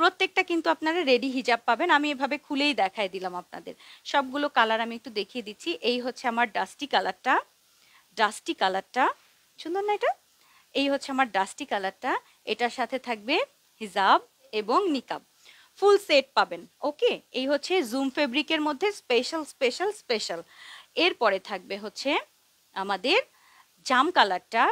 প্রত্যেকটা কিন্তু আপনারা রেডি হিজাব পাবেন আমি এভাবে খুলেই দেখাই দিলাম আপনাদের সবগুলো কালার আমি একটু দেখিয়ে দিচ্ছি এই হচ্ছে আমার ডাস্টি কালারটা ডাস্টি কালারটা সুন্দর না এটা এই হচ্ছে আমার ডাস্টি কালারটা এটার সাথে থাকবে হিজাব এবং নিকাব ফুল সেট পাবেন ওকে এই হচ্ছে জুম ফেব্রিকের মধ্যে স্পেশাল স্পেশাল স্পেশাল এরপরে থাকবে হচ্ছে আমাদের জাম কালারটা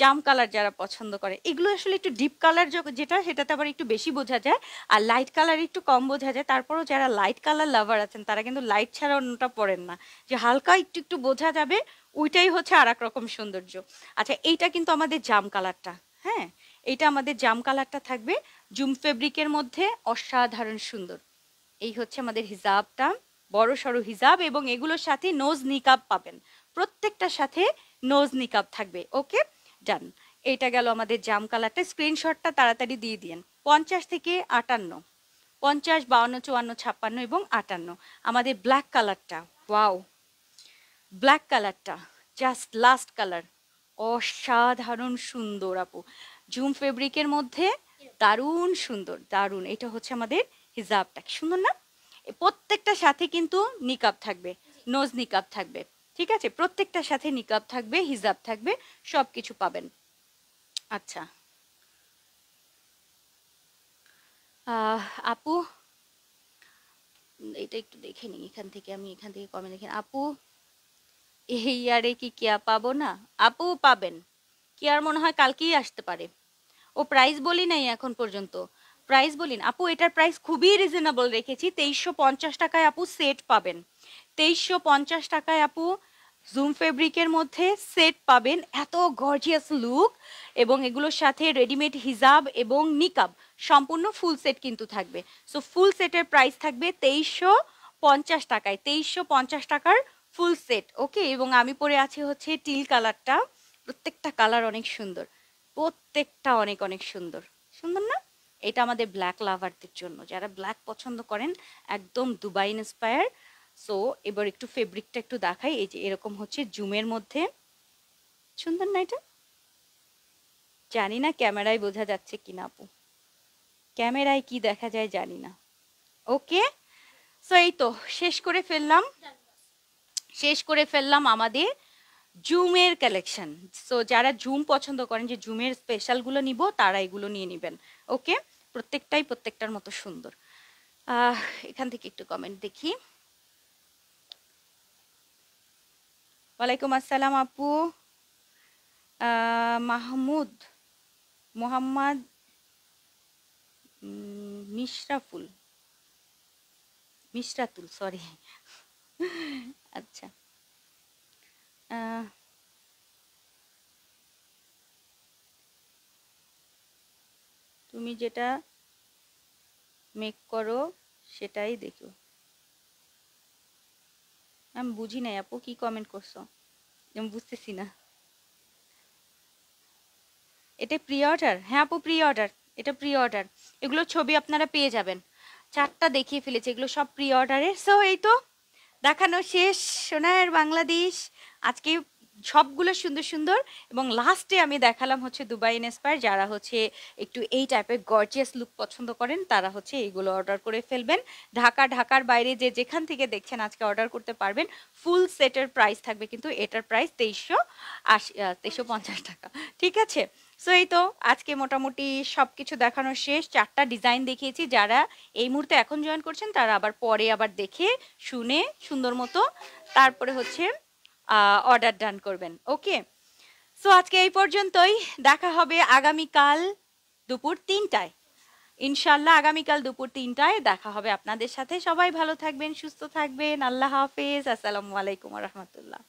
জাম কালার যারা পছন্দ করে এগুলো আসলে একটু ডিপ কালার যেটা সেটাতে আবার একটু বেশি বোঝা যায় আর লাইট কালার একটু কম বোঝা যায় তারপরও যারা লাইট কালার লাভার আছেন তারা কিন্তু লাইট ছাড়া অন্যটা পরেন না যে হালকা একটু একটু বোঝা যাবে ওইটাই হচ্ছে আর রকম সৌন্দর্য আচ্ছা এইটা কিন্তু আমাদের জাম কালারটা হ্যাঁ এটা আমাদের জাম কালারটা থাকবে জুম ফেব্রিকের মধ্যে অসাধারণ সুন্দর এই হচ্ছে আমাদের হিজাবটা বড় সড়ো হিজাব এবং এগুলোর সাথে নোজ নিকাব পাবেন প্রত্যেকটার সাথে নোজ নিকাব থাকবে ওকে ডান এটা গেল আমাদের জাম কালারটা স্ক্রিনশটটা তাড়াতাড়ি দিয়ে দিন পঞ্চাশ থেকে আটান্ন পঞ্চাশ বাউন্ন চুয়ান্ন ছাপ্পান্ন এবং আটান্ন আমাদের ব্ল্যাক কালারটা ওয়াও ব্ল্যাক কালারটা জাস্ট লাস্ট কালার অসাধারণ সুন্দর আপু জুম ফেব্রিকের মধ্যে দারুণ সুন্দর দারুণ এটা হচ্ছে আমাদের হিজাবটা সুন্দর না প্রত্যেকটা সাথে কিন্তু নিকাব থাকবে নোজ নিকাব থাকবে ঠিক আছে প্রত্যেকটার সাথে নিকাব থাকবে হিজাব থাকবে সব কিছু পাবেন আচ্ছা আপু এটা একটু দেখে নিই এখান থেকে আমি এখান থেকে কমে দেখেন আপু এই ইয়ারে কি কেয়া পাবো না আপু পাবেন কেয়ার মনে হয় কালকেই আসতে পারে ও প্রাইস বলি নাই এখন পর্যন্ত প্রাইস বলিন আপু এটার প্রাইস খুবই রিজনেবল রেখেছি তেইশশো পঞ্চাশ টাকায় আপু সেট পাবেন তেইশশো পঞ্চাশ টাকায় আপু জুম ফেব্রিকের মধ্যে সেট পাবেন এত গর্জিয়াস লুক এবং এগুলোর সাথে রেডিমেড হিজাব এবং নিকাব সম্পূর্ণ ফুল সেট কিন্তু থাকবে সো ফুল সেটের প্রাইস থাকবে তেইশশো পঞ্চাশ টাকায় তেইশশো পঞ্চাশ টাকার ফুল সেট ওকে এবং আমি পরে আছি হচ্ছে টিল কালারটা প্রত্যেকটা কালার অনেক সুন্দর প্রত্যেকটা অনেক অনেক সুন্দর সুন্দর না এটা আমাদের ব্ল্যাক লাভারদের জন্য যারা ব্ল্যাক পছন্দ করেন একদম দুবাই ইন্সপায়ার সো এবার একটু ফেব্রিকটা একটু দেখাই এই যে এরকম হচ্ছে জুমের মধ্যে সুন্দর না এটা জানি না ক্যামেরায় বোঝা যাচ্ছে কিনা আপু ক্যামেরায় কি দেখা যায় জানি না ওকে সো এই তো শেষ করে ফেললাম শেষ করে ফেললাম আমাদের জুমের কালেকশন সো যারা জুম পছন্দ করেন যে জুমের স্পেশালগুলো নিব তারা এগুলো নিয়ে নেবেন ওকে প্রত্যেকটাই প্রত্যেকটার মতো সুন্দর এখান থেকে একটু কমেন্ট দেখি ওয়ালাইকুম আসসালাম আপু মাহমুদ মোহাম্মদ মিশরাফুল মিশরাতুল সরি আচ্ছা তুমি যেটা মেক করো সেটাই দেখো আমি বুঝি নাই আপু কি কমেন্ট করছো আমি বুঝতেছি না এটা প্রি অর্ডার হ্যাঁ আপু প্রি অর্ডার এটা প্রি অর্ডার এগুলো ছবি আপনারা পেয়ে যাবেন চারটা দেখিয়ে ফেলেছে এগুলো সব প্রি অর্ডারের সো এই তো দেখানো শেষ সোনার বাংলাদেশ আজকে সবগুলো সুন্দর সুন্দর এবং লাস্টে আমি দেখালাম হচ্ছে দুবাই ইনস্পায়ার যারা হচ্ছে একটু এই টাইপের গর্জিয়াস লুক পছন্দ করেন তারা হচ্ছে এইগুলো অর্ডার করে ফেলবেন ঢাকা ঢাকার বাইরে যে যেখান থেকে দেখছেন আজকে অর্ডার করতে পারবেন ফুল সেটের প্রাইস থাকবে কিন্তু এটার প্রাইস তেইশশো আশি তেইশশো পঞ্চাশ টাকা ঠিক আছে সো এই তো আজকে মোটামুটি সব কিছু দেখানো শেষ চারটা ডিজাইন দেখিয়েছি যারা এই মুহূর্তে এখন জয়েন করছেন তারা আবার পরে আবার দেখে শুনে সুন্দর মতো তারপরে হচ্ছে অর্ডার ডান করবেন ওকে সো আজকে এই পর্যন্তই দেখা হবে আগামীকাল দুপুর তিনটায় ইনশাল্লাহ আগামীকাল দুপুর তিনটায় দেখা হবে আপনাদের সাথে সবাই ভালো থাকবেন সুস্থ থাকবেন আল্লাহ হাফেজ আসসালামু আলাইকুম রহমতুল্লাহ